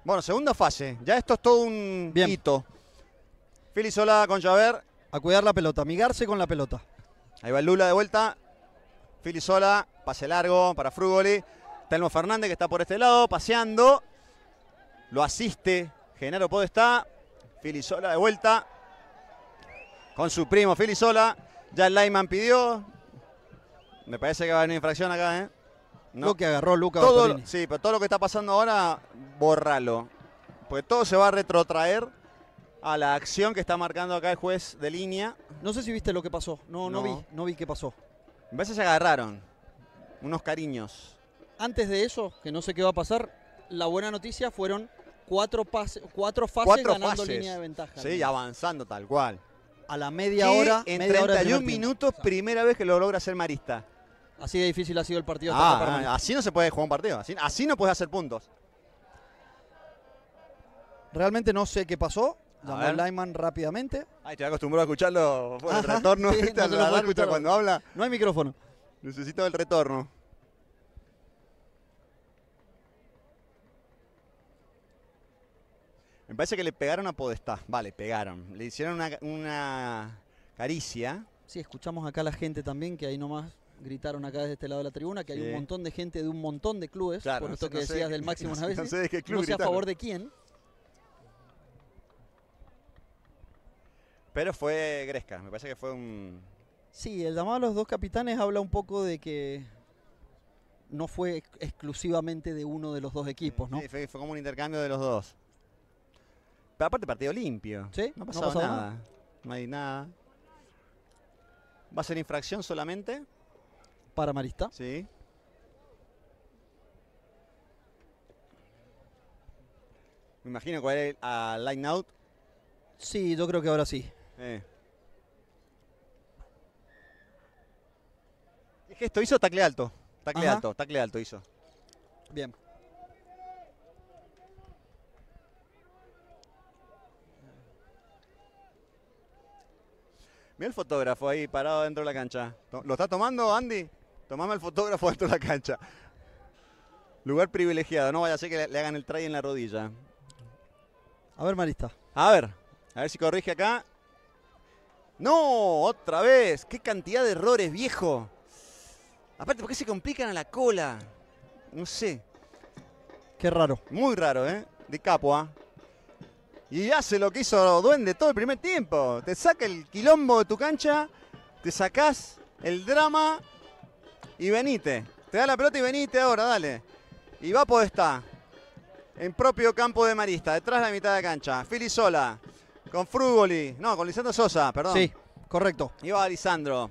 Bueno, segunda fase. Ya esto es todo un Bien. hito. Fili Sola con Javer. A cuidar la pelota, amigarse con la pelota. Ahí va Lula de vuelta. Fili Sola, pase largo para Frugoli. Telmo Fernández que está por este lado, paseando. Lo asiste Genaro Podesta. Filisola de vuelta. Con su primo Filisola. Ya el Lyman pidió. Me parece que va a haber una infracción acá, ¿eh? No. Lo que agarró Lucas Sí, pero todo lo que está pasando ahora, bórralo. Porque todo se va a retrotraer a la acción que está marcando acá el juez de línea. No sé si viste lo que pasó. No, no, vi. No vi qué pasó. A veces se agarraron. Unos cariños. Antes de eso, que no sé qué va a pasar, la buena noticia fueron cuatro, fases ganando línea de ventaja. Sí, avanzando tal cual. A la media hora. En 31 minutos, primera vez que lo logra hacer marista. Así de difícil ha sido el partido. Ah, ah, así no se puede jugar un partido, así, así no puedes hacer puntos. Realmente no sé qué pasó. Llamó Lyman rápidamente. Ay, te acostumbrado a escucharlo el ah, retorno. <laughs> cuando habla. No hay micrófono. Necesito el retorno. Me parece que le pegaron a Podestá. Vale, pegaron. Le hicieron una, caricia. Sí, escuchamos acá a la gente también, que ahí nomás gritaron acá desde este lado de la tribuna, que hay un montón de gente de un montón de clubes, por que decías del máximo una No sé, <laughs> no a favor de quién. Pero fue Gresca, me parece que fue un... Sí, el llamado a los dos capitanes habla un poco de que no fue exclusivamente de uno de los dos equipos, ¿no? Sí, fue como un intercambio de los dos aparte partido limpio. ¿Sí? No ha pasado, nada. No hay nada. Va a ser infracción solamente. Para Marista. Sí. Me imagino cuál es a line out. Sí, yo creo que ahora sí. Es eh. ¿Qué gesto hizo? Tacle alto. Tacle alto, tacle alto hizo. Bien. Mira el fotógrafo ahí parado dentro de la cancha. ¿Lo está tomando, Andy? Tomame el fotógrafo <laughs> dentro de la cancha. Lugar privilegiado. No vaya a ser que le, hagan el try en la rodilla. A ver, Marista. A ver. A ver si corrige acá. No, otra vez. Qué cantidad de errores, viejo. Aparte, ¿por qué se complican a la cola? No sé. Qué raro. Muy raro, ¿eh? De capo, ¿eh? y hace lo que hizo Duende todo el primer tiempo. Te saca el quilombo de tu cancha, te sacás el drama y venite. Te da la pelota y venite ahora, dale. Y va por esta, En propio campo de Marista, detrás de la mitad de la cancha. Fili Sola. Con Frugoli. No, con Lisandro Sosa, perdón. Sí, correcto. Y va Lisandro.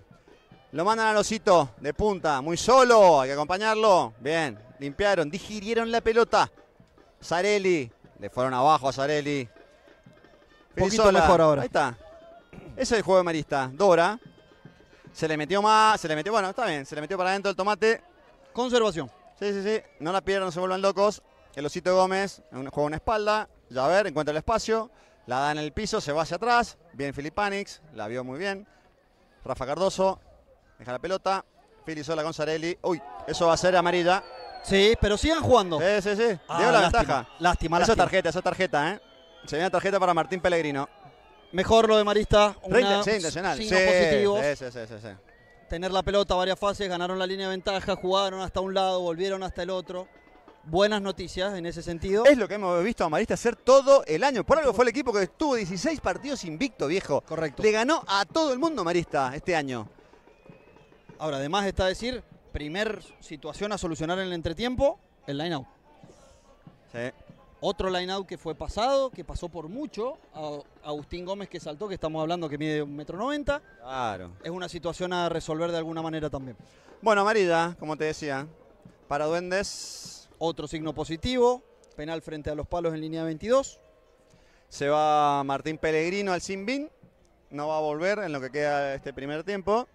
Lo mandan a osito de punta. Muy solo. Hay que acompañarlo. Bien. Limpiaron, digirieron la pelota. Zarelli. Le fueron abajo a Zarelli. Un poquito mejor ahora. Ahí está. Ese es el juego de Marista. Dora. Se le metió más, se le metió, bueno, está bien, se le metió para adentro el tomate. Conservación. Sí, sí, sí, no la pierdan, no se vuelvan locos. El Osito Gómez juega una espalda, ya ver, encuentra el espacio, la da en el piso, se va hacia atrás. Bien Filipanix, la vio muy bien. Rafa Cardoso, deja la pelota. Sola Gonzarelli. Uy, eso va a ser amarilla. Sí, pero sigan jugando. Sí, sí, sí. Dio ah, la ventaja. Lástima, tarjeta, Esa tarjeta, ¿eh? Se viene tarjeta para Martín Pellegrino. Mejor lo de Marista. Una, sí, Sí, sí, sí, sí, Tener la pelota varias fases, ganaron la línea de ventaja, jugaron hasta un lado, volvieron hasta el otro. Buenas noticias en ese sentido. Es lo que hemos visto a Marista hacer todo el año. Por algo fue el equipo que estuvo 16 partidos invicto, viejo. Correcto. Le ganó a todo el mundo Marista este año. Ahora, además está decir, primer situación a solucionar en el entretiempo, el line out. Sí. Otro line-out que fue pasado, que pasó por mucho. Agustín Gómez que saltó, que estamos hablando que mide 1,90 m. Claro. Es una situación a resolver de alguna manera también. Bueno, Marida, como te decía, para Duendes. Otro signo positivo. Penal frente a los palos en línea 22. Se va Martín Pellegrino al Simbin. No va a volver en lo que queda este primer tiempo.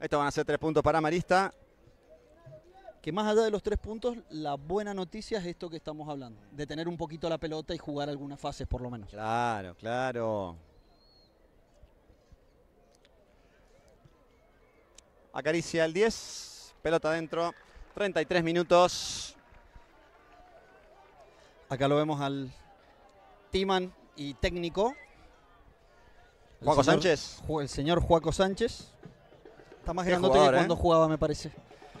Estos van a ser tres puntos para Marista que más allá de los tres puntos, la buena noticia es esto que estamos hablando, de tener un poquito la pelota y jugar algunas fases por lo menos. Claro, claro. Acaricia el 10, pelota adentro, 33 minutos. Acá lo vemos al Timan y técnico. Juaco Sánchez. El señor Juaco Sánchez. Está más grande que ¿eh? cuando jugaba, me parece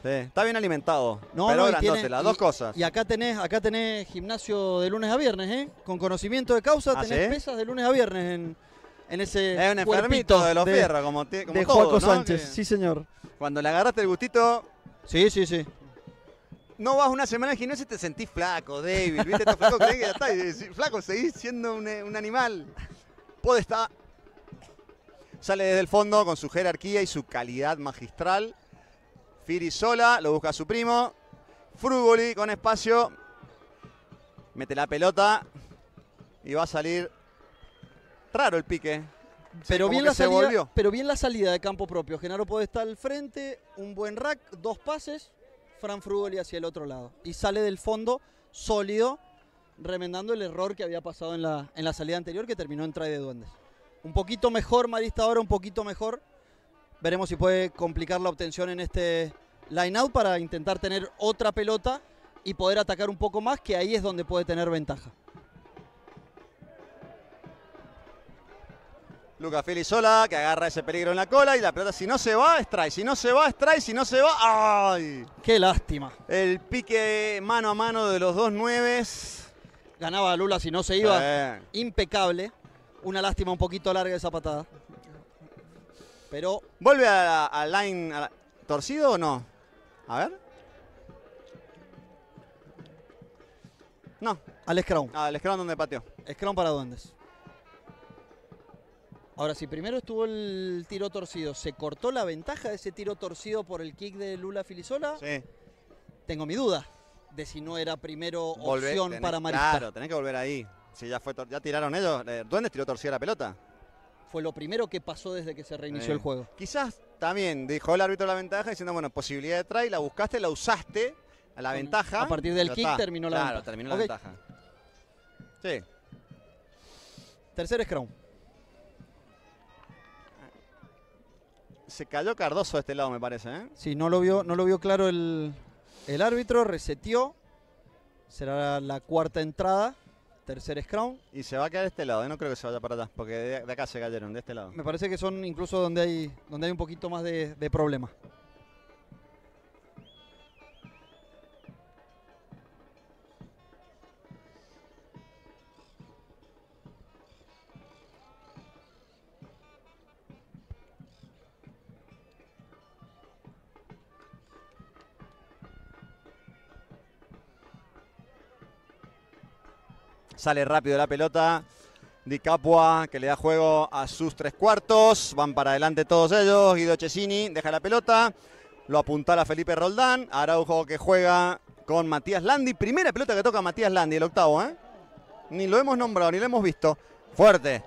está bien alimentado. No, pero no, las dos cosas. Y acá tenés, acá tenés gimnasio de lunes a viernes, ¿eh? Con conocimiento de causa ¿Ah, tenés pesas de lunes a viernes en, en ese. Es un enfermito de los fierros, como, te, como de todo, ¿no? Sánchez, sí, señor. Cuando le agarraste el gustito. Sí, sí, sí. No vas una semana al gimnasio y te sentís flaco, David. Viste, tu flaco, que ya está. flaco, seguís siendo un, eh, un animal. estar... sale desde el fondo con su jerarquía y su calidad magistral sola, lo busca su primo. Frugoli con espacio. Mete la pelota. Y va a salir raro el pique. Pero, bien la salida, pero bien la salida de campo propio. Genaro puede estar al frente, un buen rack, dos pases, Fran Frugoli hacia el otro lado. Y sale del fondo sólido, remendando el error que había pasado en la, en la salida anterior que terminó en trae de duendes. Un poquito mejor Marista ahora, un poquito mejor, Veremos si puede complicar la obtención en este line-out para intentar tener otra pelota y poder atacar un poco más, que ahí es donde puede tener ventaja. Lucas sola, que agarra ese peligro en la cola y la pelota si no se va, es Si no se va, es Si no se va, ¡ay! ¡Qué lástima! El pique mano a mano de los dos nueves. Ganaba Lula si no se iba. Impecable. Una lástima un poquito larga esa patada. Pero. ¿Vuelve al line torcido o no? A ver. No. Al scrum. Ah, al scrum donde pateó. Scrum para duendes. Ahora, si primero estuvo el tiro torcido, ¿se cortó la ventaja de ese tiro torcido por el kick de Lula Filisola? Sí. Tengo mi duda de si no era primero opción para Marista. Claro, tenés que volver ahí. Si ya, fue, ya tiraron ellos. Eh, duendes tiró torcida la pelota fue lo primero que pasó desde que se reinició el juego. Quizás también dejó el árbitro la ventaja diciendo, bueno, posibilidad de try, la buscaste, la usaste, a la ventaja. A partir del kick terminó la claro, ventaja. terminó la ventaja. Sí. Tercer scrum. Se cayó Cardoso de este lado, me parece. ¿eh? Sí, no lo vio, no lo vio claro el, el árbitro, Resetió. Será la cuarta entrada. Tercer scrum. Y se va a quedar de este lado, ¿eh? no creo que se vaya para atrás, porque de, acá se cayeron, de este lado. Me parece que son incluso donde hay, donde hay un poquito más de, de problemas. Sale rápido la pelota. Di Capua, que le da juego a sus tres cuartos. Van para adelante todos ellos. Guido Cecini deja la pelota. Lo apuntala Felipe Roldán. Araujo que juega con Matías Landi. Primera pelota que toca Matías Landi, el octavo, ¿eh? Ni lo hemos nombrado, ni lo hemos visto. Fuerte.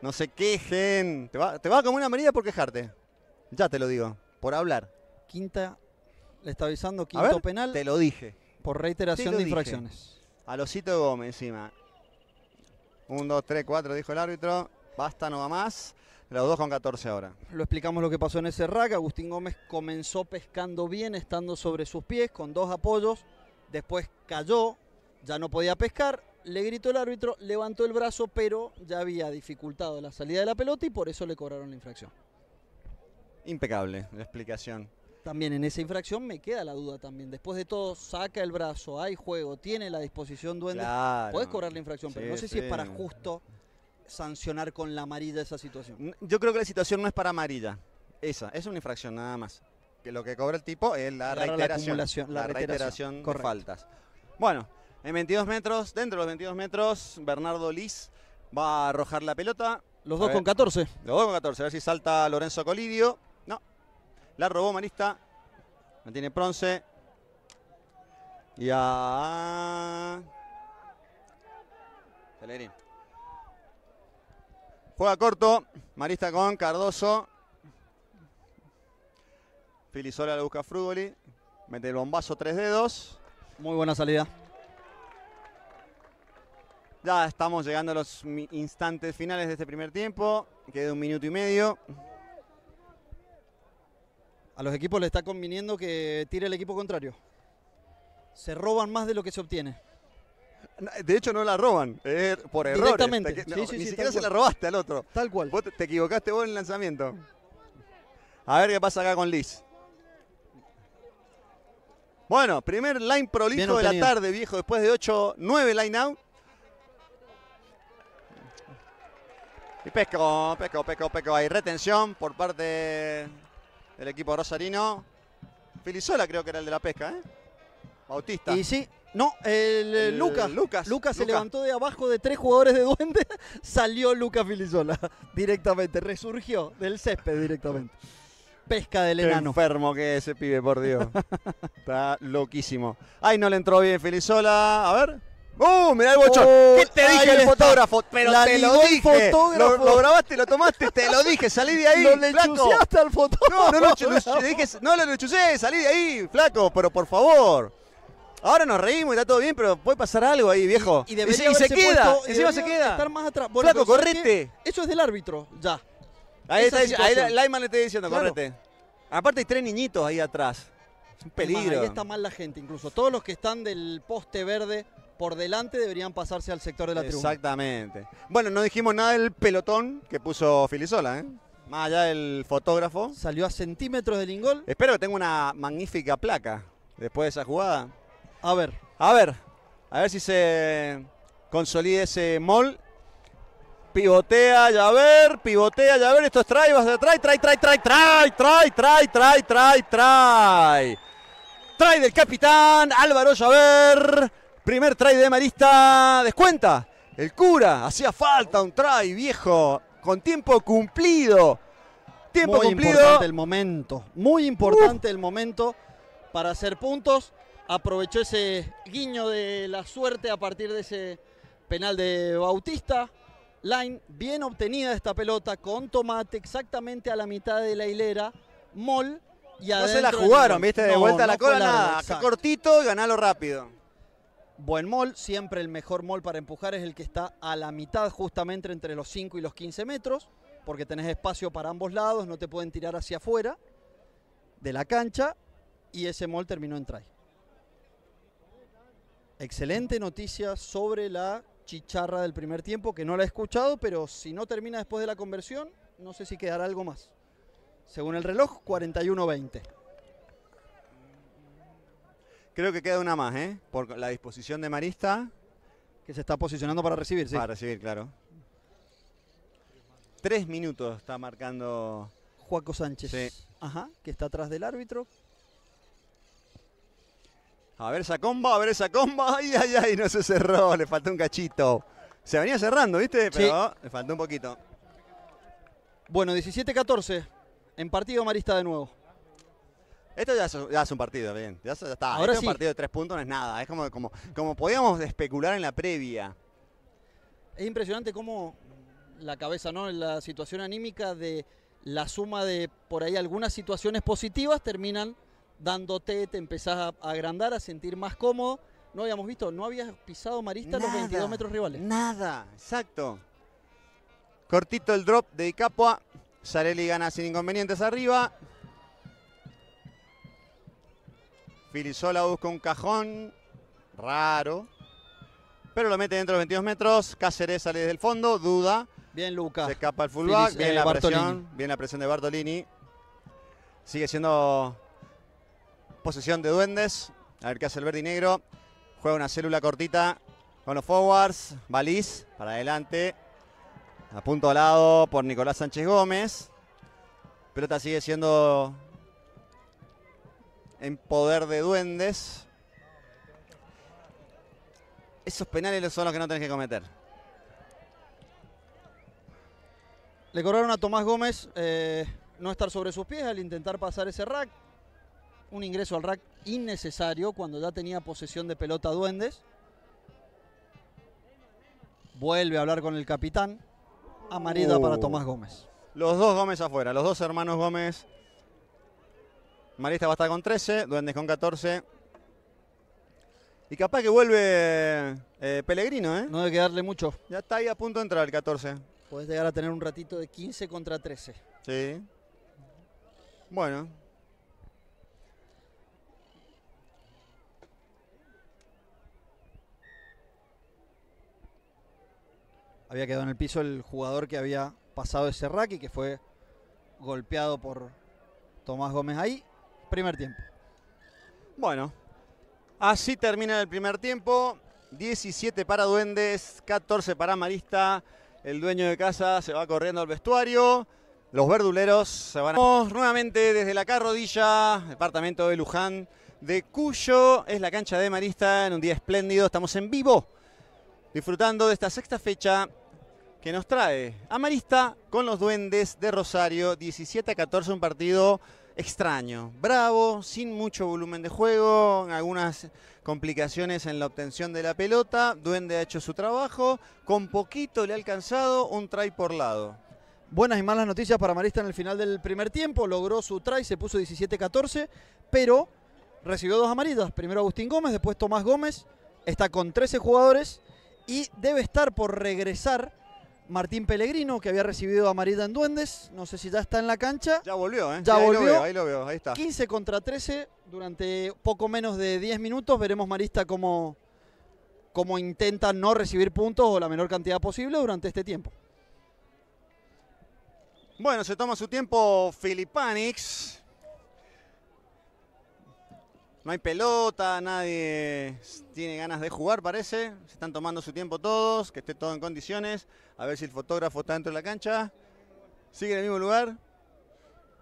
No se quejen. Te va, te como una merida por quejarte. Ya te lo digo. Por hablar. Quinta. Le está avisando. Quinto penal. Te lo dije. Por reiteración de infracciones. A Losito Gómez encima. 1, 2, 3, 4, dijo el árbitro. Basta, no va más. Los dos con 14 ahora. Lo explicamos lo que pasó en ese rack. Agustín Gómez comenzó pescando bien, estando sobre sus pies, con dos apoyos. Después cayó, ya no podía pescar. Le gritó el árbitro, levantó el brazo, pero ya había dificultado la salida de la pelota y por eso le cobraron la infracción. Impecable la explicación también en esa infracción me queda la duda también. Después de todo, saca el brazo, hay juego, tiene la disposición duende, puedes cobrar la infracción, pero no sé si es para justo sancionar con la amarilla esa situación. Yo creo que la situación no es para amarilla. Esa, es una infracción nada más. Que lo que cobra el tipo es la, reiteración, la, reiteración, faltas. Bueno, en 22 metros, dentro de los 22 metros, Bernardo Liz va a arrojar la pelota. Los dos con 14. Los dos con 14, a ver si salta Lorenzo Colidio. La robó Marista. Mantiene tiene bronce Y a... Juega corto. Marista con Cardoso. Filisola le busca Frugoli. Mete el bombazo tres dedos. Muy buena salida. Ya estamos llegando a los instantes finales de este primer tiempo. Queda un minuto y medio a los equipos le está conviniendo que tire el equipo contrario. Se roban más de lo que se obtiene. De hecho, no la roban, por error. Directamente. ni siquiera se la robaste al otro. Tal cual. te equivocaste vos en el lanzamiento. A ver qué pasa acá con Liz. Bueno, primer line prolijo de la tarde, viejo, después de 8, 9 line out. Y pesco, pesco, pesco, pesco. Hay retención por parte el equipo rosarino. Filizola creo que era el de la pesca, ¿eh? Bautista. Y sí, no, el, eh, Lucas, Lucas. Lucas. se levantó de abajo de tres jugadores de Duende. <laughs> Salió Lucas Filizola <laughs> directamente. Resurgió del césped directamente. Pesca del enano. enfermo que ese pibe, por Dios. <laughs> Está loquísimo. Ahí no le entró bien Filizola. A ver. ¡Uh! Mirá el bochón. Uh, ¿Qué te dije el fotógrafo? Pero te lo dije. Lo, grabaste, lo tomaste, te lo dije. Salí de ahí. Lo lechuceaste al fotógrafo. No, no lo, no, dije, no lo salí de ahí, flaco, pero por favor. Ahora nos reímos y está todo bien, pero puede pasar algo ahí, viejo. Y, se queda. Eh, encima se queda. Estar más atrás. flaco, correte. Eso es del árbitro, ya. Ahí está, ahí Lyman le está diciendo, correte. Aparte hay tres niñitos ahí atrás. Es un peligro. ahí está mal la gente, incluso. Todos los que están del poste verde por delante deberían pasarse al sector de la tribuna. Exactamente. Bueno, no dijimos nada del pelotón que puso Filisola, Más allá del fotógrafo. Salió a centímetros del ingol. Espero que tenga una magnífica placa después de esa jugada. A ver. A ver. A ver si se consolida ese mol. Pivotea, ver pivotea, Yaber. esto es try, vas de try, try, try, try, try, try, try, try, try, del capitán Álvaro Yaver. Primer try de Marista, descuenta. El cura, hacía falta un try, viejo, con tiempo cumplido. Tiempo muy importante el momento, muy importante el momento para hacer puntos. Aprovechó ese guiño de la suerte a partir de ese penal de Bautista. Line, bien obtenida esta pelota con Tomate exactamente a la mitad de la hilera. Mol y No se la jugaron, viste, de vuelta a la cola, nada. Cortito y ganalo rápido buen mol. Siempre el mejor mol para empujar es el que está a la mitad, justamente entre los 5 y los 15 metros, porque tenés espacio para ambos lados, no te pueden tirar hacia afuera de la cancha y ese mol terminó en try. Excelente noticia sobre la chicharra del primer tiempo, que no la he escuchado, pero si no termina después de la conversión, no sé si quedará algo más. Según el reloj, 41.20. Creo que queda una más, ¿eh? Por la disposición de Marista. Que se está posicionando para recibir, sí. Para recibir, claro. Tres minutos está marcando. Juaco Sánchez. Ajá, que está atrás del árbitro. A ver esa comba, a ver esa comba. Ay, ay, ay, no se cerró, le faltó un cachito. Se venía cerrando, ¿viste? Pero le faltó un poquito. Bueno, 17-14. En partido Marista de nuevo. Esto ya es, un partido, bien. Ya, está. Ahora este es un partido de tres puntos, no es nada. Es como, como, como podíamos especular en la previa. Es impresionante cómo la cabeza, ¿no? La situación anímica de la suma de por ahí algunas situaciones positivas terminan dándote, te empezás a agrandar, a sentir más cómodo. No habíamos visto, no habías pisado Marista los 22 metros rivales. Nada, exacto. Cortito el drop de Icapua, Sarelli gana sin inconvenientes arriba. Filisola busca un cajón. Raro. Pero lo mete dentro de los 22 metros. Cáceres sale desde el fondo. Duda. Bien, Lucas. Se escapa el fullback. bien eh, la presión. Bien la presión de Bartolini. Sigue siendo posesión de Duendes. A ver qué hace el verde y negro. Juega una célula cortita con los forwards. Baliz para adelante. A punto al lado por Nicolás Sánchez Gómez. Pelota sigue siendo en poder de duendes. Esos penales son los que no tenés que cometer. Le cobraron a Tomás Gómez eh, no estar sobre sus pies al intentar pasar ese rack. Un ingreso al rack innecesario cuando ya tenía posesión de pelota Duendes. Vuelve a hablar con el capitán. Amarilla para uh. Tomás Gómez. Los dos Gómez afuera, los dos hermanos Gómez Marista va a estar con 13, Duendes con 14. Y capaz que vuelve eh, Pellegrino, ¿eh? No debe quedarle mucho. Ya está ahí a punto de entrar el 14. Podés llegar a tener un ratito de 15 contra 13. Sí. Bueno. Había quedado en el piso el jugador que había pasado ese rack y que fue golpeado por Tomás Gómez ahí primer tiempo. Bueno, así termina el primer tiempo. 17 para Duendes, 14 para Marista. El dueño de casa se va corriendo al vestuario. Los verduleros se van nuevamente desde la Carrodilla, departamento de Luján de Cuyo. Es la cancha de Marista en un día espléndido. Estamos en vivo disfrutando de esta sexta fecha que nos trae a Marista con los Duendes de Rosario. 17 a 14, un partido extraño, bravo, sin mucho volumen de juego, algunas complicaciones en la obtención de la pelota, Duende ha hecho su trabajo, con poquito le ha alcanzado un try por lado. Buenas y malas noticias para Marista en el final del primer tiempo, logró su try, se puso 17-14, pero recibió dos amarillas, primero Agustín Gómez, después Tomás Gómez, está con 13 jugadores y debe estar por regresar Martín Pellegrino, que había recibido a Marida en Duendes. No sé si ya está en la cancha. Ya volvió, ¿eh? Ya volvió. Ahí lo, veo, ahí está. 15 contra 13 durante poco menos de 10 minutos. Veremos Marista cómo, cómo intenta no recibir puntos o la menor cantidad posible durante este tiempo. Bueno, se toma su tiempo Filipanix. No hay pelota, nadie tiene ganas de jugar, parece. Se están tomando su tiempo todos, que esté todo en condiciones. A ver si el fotógrafo está dentro de la cancha. Sigue en el mismo lugar.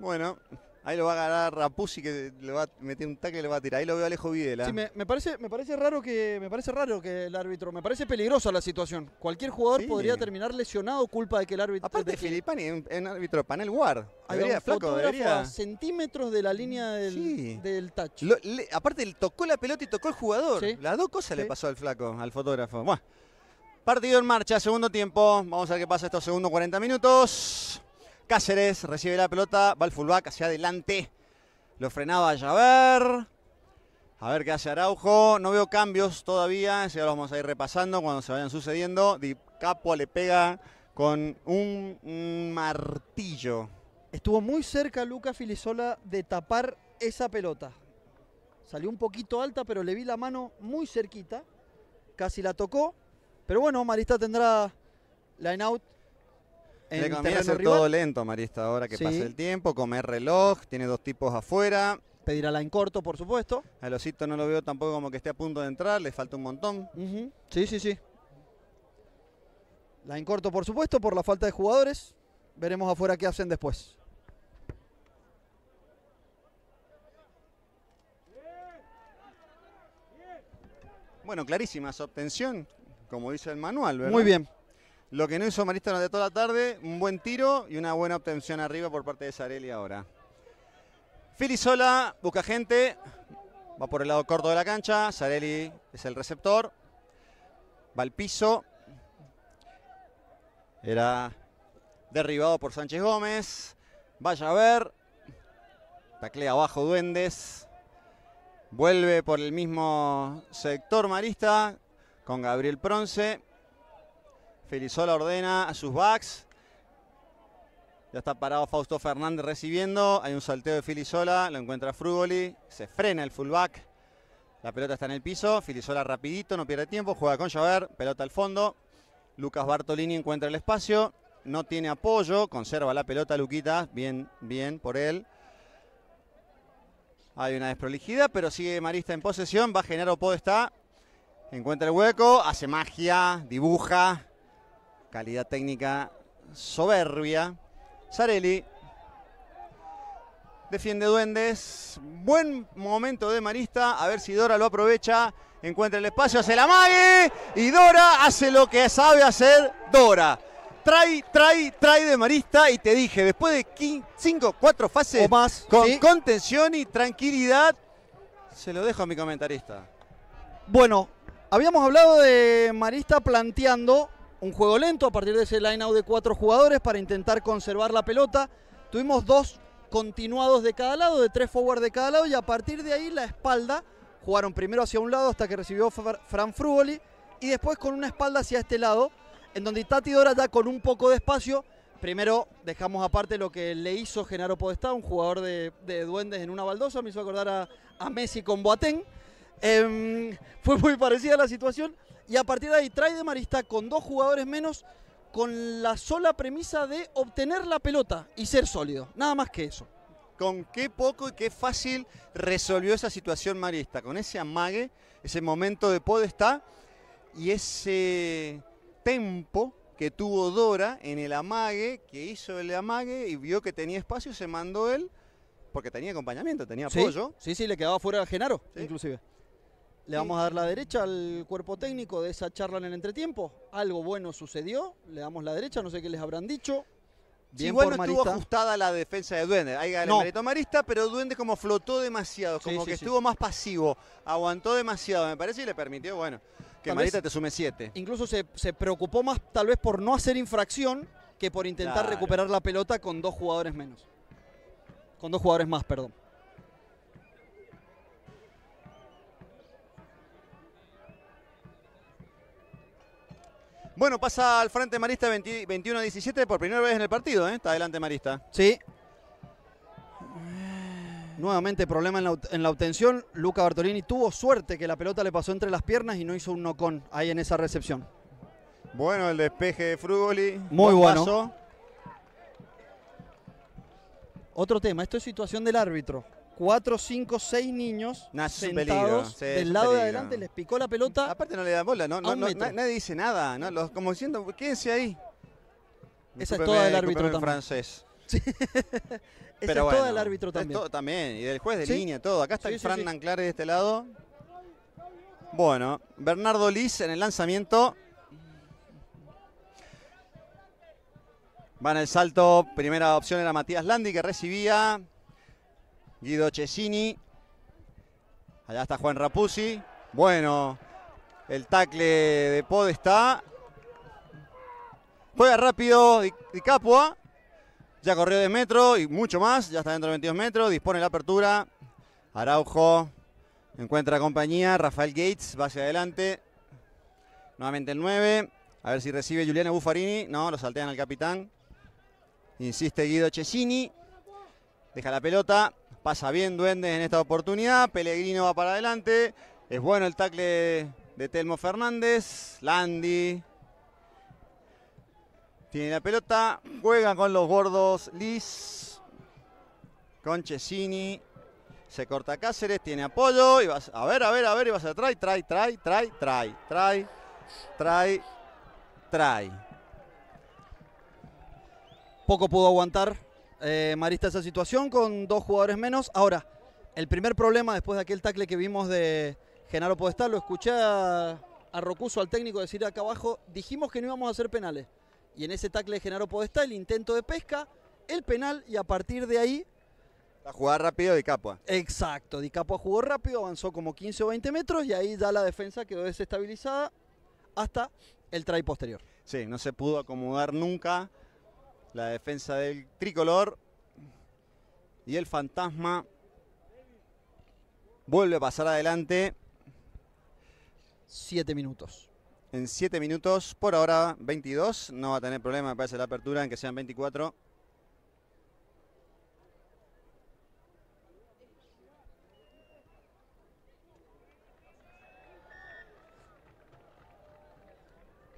Bueno, Ahí lo va a agarrar Rapuzzi que le va a meter un tackle y le va a tirar. Ahí lo veo Alejo Videla. Sí, me, parece, me parece raro que me parece raro que el árbitro, me parece peligrosa la situación. Cualquier jugador podría terminar lesionado culpa de que el árbitro Aparte Filipani es un árbitro panel guard. Debería flaco, debería a centímetros de la línea del, del touch. aparte tocó la pelota y tocó el jugador. Las dos cosas le pasó al flaco, al fotógrafo. Partido en marcha, segundo tiempo. Vamos a ver qué pasa estos segundos 40 minutos. Cáceres recibe la pelota, va al fullback hacia adelante. Lo frenaba Javer. A ver qué hace Araujo. No veo cambios todavía. Eso ya los vamos a ir repasando cuando se vayan sucediendo. Di Capua le pega con un martillo. Estuvo muy cerca Luca Filisola de tapar esa pelota. Salió un poquito alta, pero le vi la mano muy cerquita. Casi la tocó. Pero bueno, Marista tendrá line out en ser todo lento, Marista, ahora que pasa el tiempo, comer reloj, tiene dos tipos afuera. Pedir a en corto, por supuesto. A osito no lo veo tampoco como que esté a punto de entrar, le falta un montón. Sí, sí, sí. La en corto, por supuesto, por la falta de jugadores. Veremos afuera qué hacen después. Bueno, clarísima su obtención, como dice el manual, Muy bien. Lo que no hizo Marista durante toda la tarde, un buen tiro y una buena obtención arriba por parte de Sarelli ahora. Filisola busca gente, va por el lado corto de la cancha, Sarelli es el receptor, va al piso, era derribado por Sánchez Gómez, vaya a ver, taclea abajo Duendes, vuelve por el mismo sector marista con Gabriel Pronce, Felizola ordena a sus backs. Ya está parado Fausto Fernández recibiendo. Hay un salteo de Filizola. Lo encuentra Frugoli. Se frena el fullback. La pelota está en el piso. Filizola rapidito, no pierde tiempo. Juega con Javert. Pelota al fondo. Lucas Bartolini encuentra el espacio. No tiene apoyo. Conserva la pelota Luquita. Bien, bien por él. Hay una desprolijidad, pero sigue Marista en posesión. Va a Genaro está. Encuentra el hueco. Hace magia. Dibuja. Calidad técnica soberbia. Zarelli. Defiende Duendes. Buen momento de Marista. A ver si Dora lo aprovecha. Encuentra el espacio, hace la mague. Y Dora hace lo que sabe hacer Dora. Trae, trae, trae de Marista. Y te dije, después de 5, 4 fases más, con contención y tranquilidad, se lo dejo a mi comentarista. Bueno, habíamos hablado de Marista planteando un juego lento a partir de ese line-out de cuatro jugadores para intentar conservar la pelota. Tuvimos dos continuados de cada lado, de tres forward de cada lado, y a partir de ahí la espalda jugaron primero hacia un lado hasta que recibió Fran Frugoli y después con una espalda hacia este lado, en donde Tati Dora ya con un poco de espacio. Primero dejamos aparte lo que le hizo Genaro Podestá, un jugador de, duendes en una baldosa, me hizo acordar a, Messi con Boateng. Em, <laughs> fue muy parecida la situación, y a partir de ahí trae de Marista con dos jugadores menos con la sola premisa de obtener la pelota y ser sólido, nada más que eso. Con qué poco y qué fácil resolvió esa situación Marista, con ese amague, ese momento de podestá y ese tempo que tuvo Dora en el amague, que hizo el amague y vio que tenía espacio, se mandó él, porque tenía acompañamiento, tenía apoyo. Sí, sí, le quedaba fuera a Genaro, inclusive. Le vamos a dar la derecha al cuerpo técnico de esa charla en el entretiempo. Algo bueno sucedió, le damos la derecha, no sé qué les habrán dicho. Bien Igual estuvo ajustada la defensa de Duende. Ahí gana no. Marista, pero Duende como flotó demasiado, como que estuvo más pasivo, aguantó demasiado, me parece, y le permitió, bueno, que Marita Marista te sume siete. Incluso se, preocupó más tal vez por no hacer infracción que por intentar recuperar la pelota con dos jugadores menos. Con dos jugadores más, perdón. Bueno, pasa al frente Marista 21 17 por primera vez en el partido, ¿eh? Está adelante Marista. Sí. Nuevamente problema en la, obtención. Luca Bartolini tuvo suerte que la pelota le pasó entre las piernas y no hizo un nocón ahí en esa recepción. Bueno, el despeje de Frugoli. Muy bueno. Otro tema, esto es situación del árbitro cuatro, cinco, seis niños sentados del lado de adelante, les picó la pelota. Aparte no le da bola, no, no, nadie dice nada, como diciendo, quédense ahí. Esa <laughs> es toda del árbitro también. francés. Esa es toda del árbitro también. también, y del juez de línea, todo. Acá está el Fran Nanclare de este lado. Bueno, Bernardo Liz en el lanzamiento. Van el salto, primera opción era Matías Landi que recibía. Guido Cecini. Allá está Juan Rapuzzi. Bueno, el tacle de Pod está. Juega rápido Di, Capua. Ya corrió de metros y mucho más. Ya está dentro de 22 metros. Dispone la apertura. Araujo encuentra compañía. Rafael Gates va hacia adelante. Nuevamente el 9. A ver si recibe Juliana Buffarini. No, lo saltean al capitán. Insiste Guido Cecini. Deja la pelota. Pasa bien Duendes en esta oportunidad. Pellegrino va para adelante. Es bueno el tackle de Telmo Fernández. Landi. Tiene la pelota. Juega con los gordos Liz. Con Chesini. Se corta Cáceres. Tiene apoyo. Y vas, a ver, a ver, a ver. Y vas a trae, trae, trae, trae, trae, trae, trae, trae. Poco pudo aguantar. Eh, Marista esa situación con dos jugadores menos. Ahora, el primer problema después de aquel tackle que vimos de Genaro Podestá, lo escuché a, Rocuso, al técnico, decir acá abajo, dijimos que no íbamos a hacer penales. Y en ese tackle de Genaro Podestá, el intento de pesca, el penal y a partir de ahí... La jugada rápido de Capua. Exacto, Di Capua jugó rápido, avanzó como 15 o 20 metros y ahí ya la defensa quedó desestabilizada hasta el try posterior. Sí, no se pudo acomodar nunca la defensa del tricolor. Y el fantasma vuelve a pasar adelante. Siete minutos. En siete minutos, por ahora 22. No va a tener problema, me parece, la apertura, en que sean 24.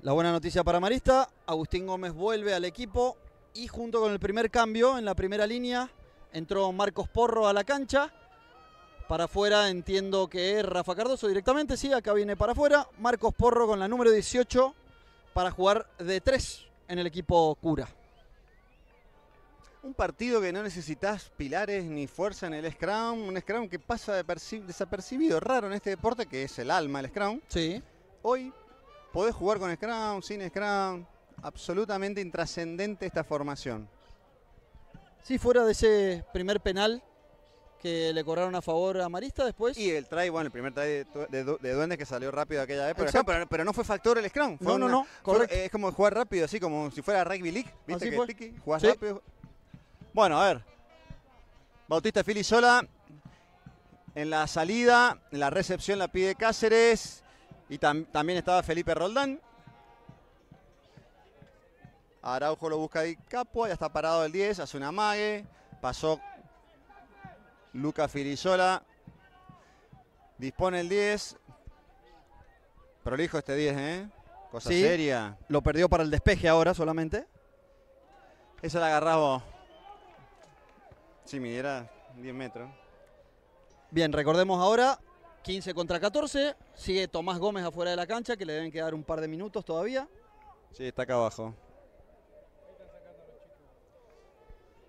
La buena noticia para Marista, Agustín Gómez vuelve al equipo, y junto con el primer cambio, en la primera línea, entró Marcos Porro a la cancha. Para afuera entiendo que es Rafa Cardoso directamente, sí, acá viene para afuera. Marcos Porro con la número 18 para jugar de 3 en el equipo Cura. Un partido que no necesitas pilares ni fuerza en el scrum, un scrum que pasa desapercibido, raro en este deporte que es el alma, el scrum. Sí. Hoy podés jugar con scrum, sin scrum, absolutamente intrascendente esta formación. Sí, fuera de ese primer penal que le corraron a favor a Marista después. Y el try, bueno, el primer try de, Duendes que salió rápido aquella vez, pero, no fue factor el scrum. no, no, no, eh, es como jugar rápido, así como si fuera rugby league, ¿viste? que rápido. Bueno, a ver. Bautista Fili sola en la salida, en la recepción la pide Cáceres y también estaba Felipe Roldán. Araujo lo busca Di capo, ya está parado el 10, hace una mague, pasó Luca Firisola, dispone el 10, prolijo este 10, ¿eh? Cosa seria. Lo perdió para el despeje ahora solamente. Esa la agarraba. Sí, midiera 10 metros. Bien, recordemos ahora 15 contra 14. Sigue Tomás Gómez afuera de la cancha, que le deben quedar un par de minutos todavía. Sí, está acá abajo.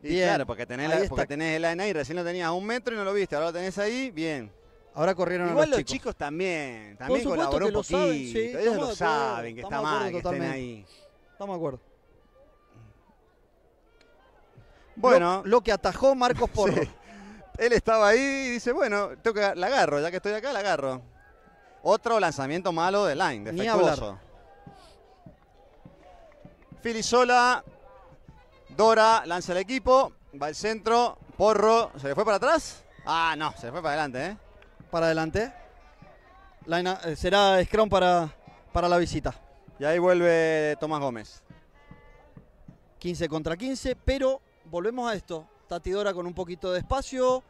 Y claro, porque tenés, porque tenés el line y recién lo tenías a un metro y no lo viste, ahora lo tenés ahí, bien. Ahora corrieron Igual a los, los chicos. también, también colaboró un poquito. Saben, Ellos lo saben que está mal que estén ahí. Estamos de acuerdo. Bueno. Lo, que atajó Marcos <laughs> Porro. Él estaba ahí y dice, bueno, tengo la agarro, ya que estoy acá, la agarro. Otro lanzamiento malo de Line, defectuoso. Filisola Dora lanza el equipo, va al centro, Porro, ¿se le fue para atrás? Ah, no, se le fue para adelante, ¿eh? Para adelante. Eh, será Scrum para, para la visita. Y ahí vuelve Tomás Gómez. 15 contra 15, pero volvemos a esto. Tati Dora con un poquito de espacio,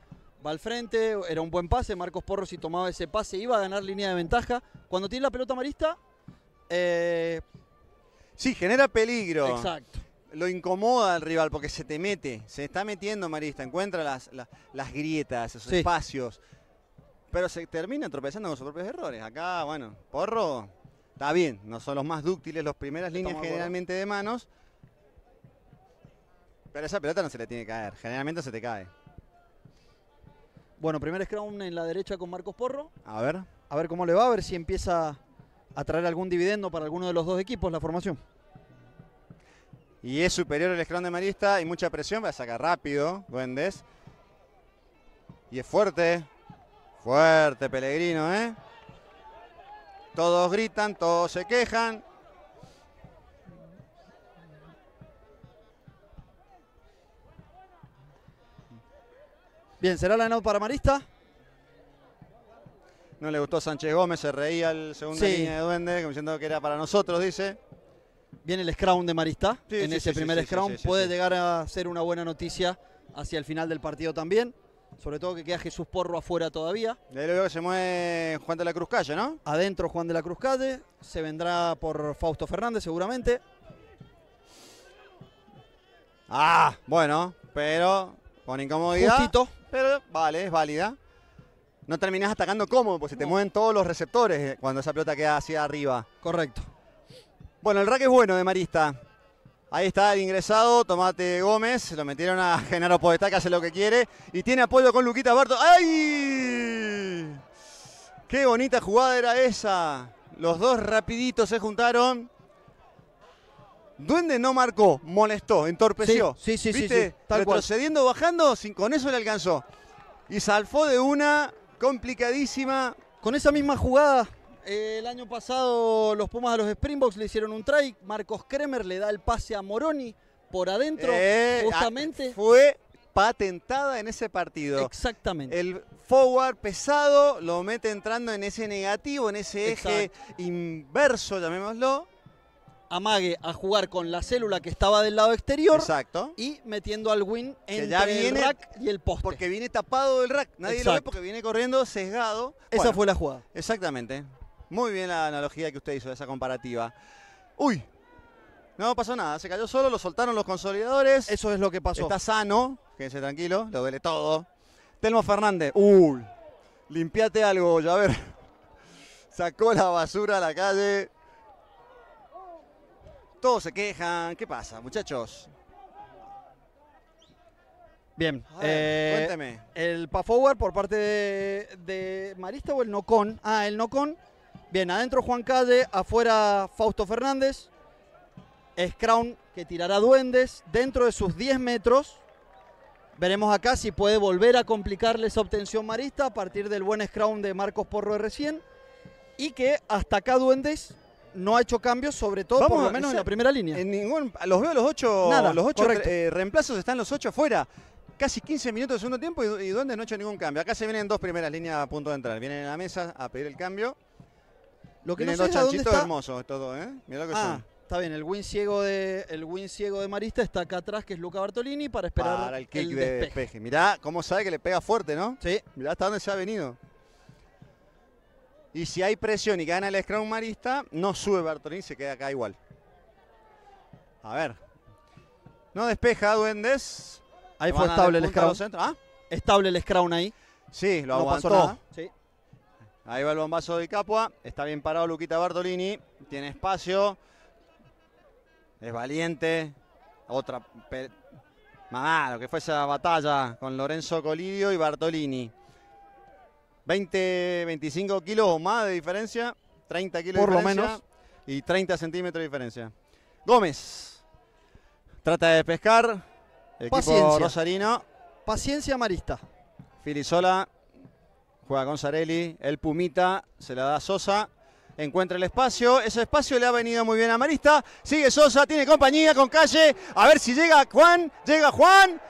va al frente, era un buen pase, Marcos Porro si tomaba ese pase iba a ganar línea de ventaja. Cuando tiene la pelota marista... Eh, sí, genera peligro. Exacto lo incomoda al rival porque se te mete, se está metiendo Marista, encuentra las, las, grietas, esos espacios, pero se termina tropezando con sus propios errores. Acá, bueno, Porro está bien, no son los más dúctiles, las primeras líneas generalmente de manos, pero esa pelota no se le tiene que caer, generalmente se te cae. Bueno, primer scrum en la derecha con Marcos Porro. A ver. A ver cómo le va, a ver si empieza a traer algún dividendo para alguno de los dos equipos la formación y es superior el escalón de Marista y mucha presión, va a sacar rápido Duendes. Y es fuerte, fuerte Pellegrino, ¿eh? Todos gritan, todos se quejan. Bien, será la no para Marista. No le gustó Sánchez Gómez, se reía el segundo línea de Duende, diciendo que era para nosotros, dice viene el scrum de Maristá. en ese primer scrum puede llegar a ser una buena noticia hacia el final del partido también. Sobre todo que queda Jesús Porro afuera todavía. De ahí se mueve Juan de la Cruz Calle, ¿no? Adentro Juan de la Cruz Calle. Se vendrá por Fausto Fernández seguramente. Ah, bueno, pero con incomodidad. Pero vale, es válida. No terminás atacando cómodo, porque se te mueven todos los receptores eh, cuando esa pelota queda hacia arriba. Correcto. Bueno, el rack es bueno de Marista. Ahí está el ingresado, Tomate Gómez. Lo metieron a <laughs> Genaro Podestá, que hace lo que quiere. Y tiene apoyo con Luquita Barto. ¡Ay! ¡Qué bonita jugada era esa! Los dos rapiditos se juntaron. Duende no marcó, molestó, entorpeció. Sí, sí, sí. ¿Viste? Retrocediendo, bajando, sin, con eso le alcanzó. Y salfó de una complicadísima. Con esa misma jugada el año pasado los Pumas a los Springboks le hicieron un try. Marcos Kremer le da el pase a Moroni por adentro, eh, ah, justamente. Fue patentada en ese partido. Exactamente. El forward pesado lo mete entrando en ese negativo, en ese eje inverso, llamémoslo. Amague a jugar con la célula que estaba del lado exterior. Exacto. Y metiendo al win entre el rack y el poste. Porque viene tapado del rack. Nadie lo ve porque viene corriendo sesgado. Esa fue la jugada. Exactamente. Muy bien la analogía que usted hizo, de esa comparativa. Uy, no pasó nada, se cayó solo, lo soltaron los consolidadores. Eso es lo que pasó. Está sano, quédense tranquilo, lo duele todo. Telmo Fernández, uy, limpiate algo, ya a ver. <laughs> Sacó la basura a la calle. Todos se quejan, ¿qué pasa, muchachos? Bien, eh, cuénteme. El pa forward por parte de Marista o el Nocon. Ah, el Nocon Bien, adentro Juan Calle, afuera Fausto Fernández. Scrown que tirará duendes dentro de sus 10 metros. Veremos acá si puede volver a complicarle esa obtención marista a partir del buen Scrown de Marcos Porro recién. Y que hasta acá duendes no ha hecho cambios, sobre todo por lo menos en la primera línea. En ningún, los veo los ocho, los ocho eh, reemplazos, están los ocho afuera. Casi 15 minutos de segundo tiempo y, Duendes no ha hecho ningún cambio. Acá se vienen dos primeras líneas a punto de entrar. Vienen a la mesa a pedir el cambio. Lo que es chanchitos está... hermosos estos dos, ¿eh? ah, está bien. El win, ciego de, el win ciego de Marista está acá atrás, que es Luca Bartolini, para esperar para el kick de despeje. Mirá cómo sabe que le pega fuerte, ¿no? Sí. Mirá hasta dónde se ha venido. Y si hay presión y gana el scrum marista, no sube Bartolini, se queda acá igual. A ver. No despeja Duendes. Ahí fue estable el, scrum. ¿Ah? Estable el scrum ahí. Sí, lo no Sí. Ahí va el bombazo de Capua. Está bien parado Luquita Bartolini. Tiene espacio. Es valiente. Otra. lo que fue esa batalla con Lorenzo Colidio y Bartolini. 20, 25 kilos o más de diferencia. 30 kilos de lo menos. Y 30 centímetros de diferencia. Gómez. Trata de pescar. Equipo Paciencia. rosarino. Paciencia marista. Filisola Juega con el Pumita, se la da Sosa, encuentra el espacio, ese espacio le ha venido muy bien a Marista, sigue Sosa, tiene compañía con Calle, a ver si llega Juan, llega Juan,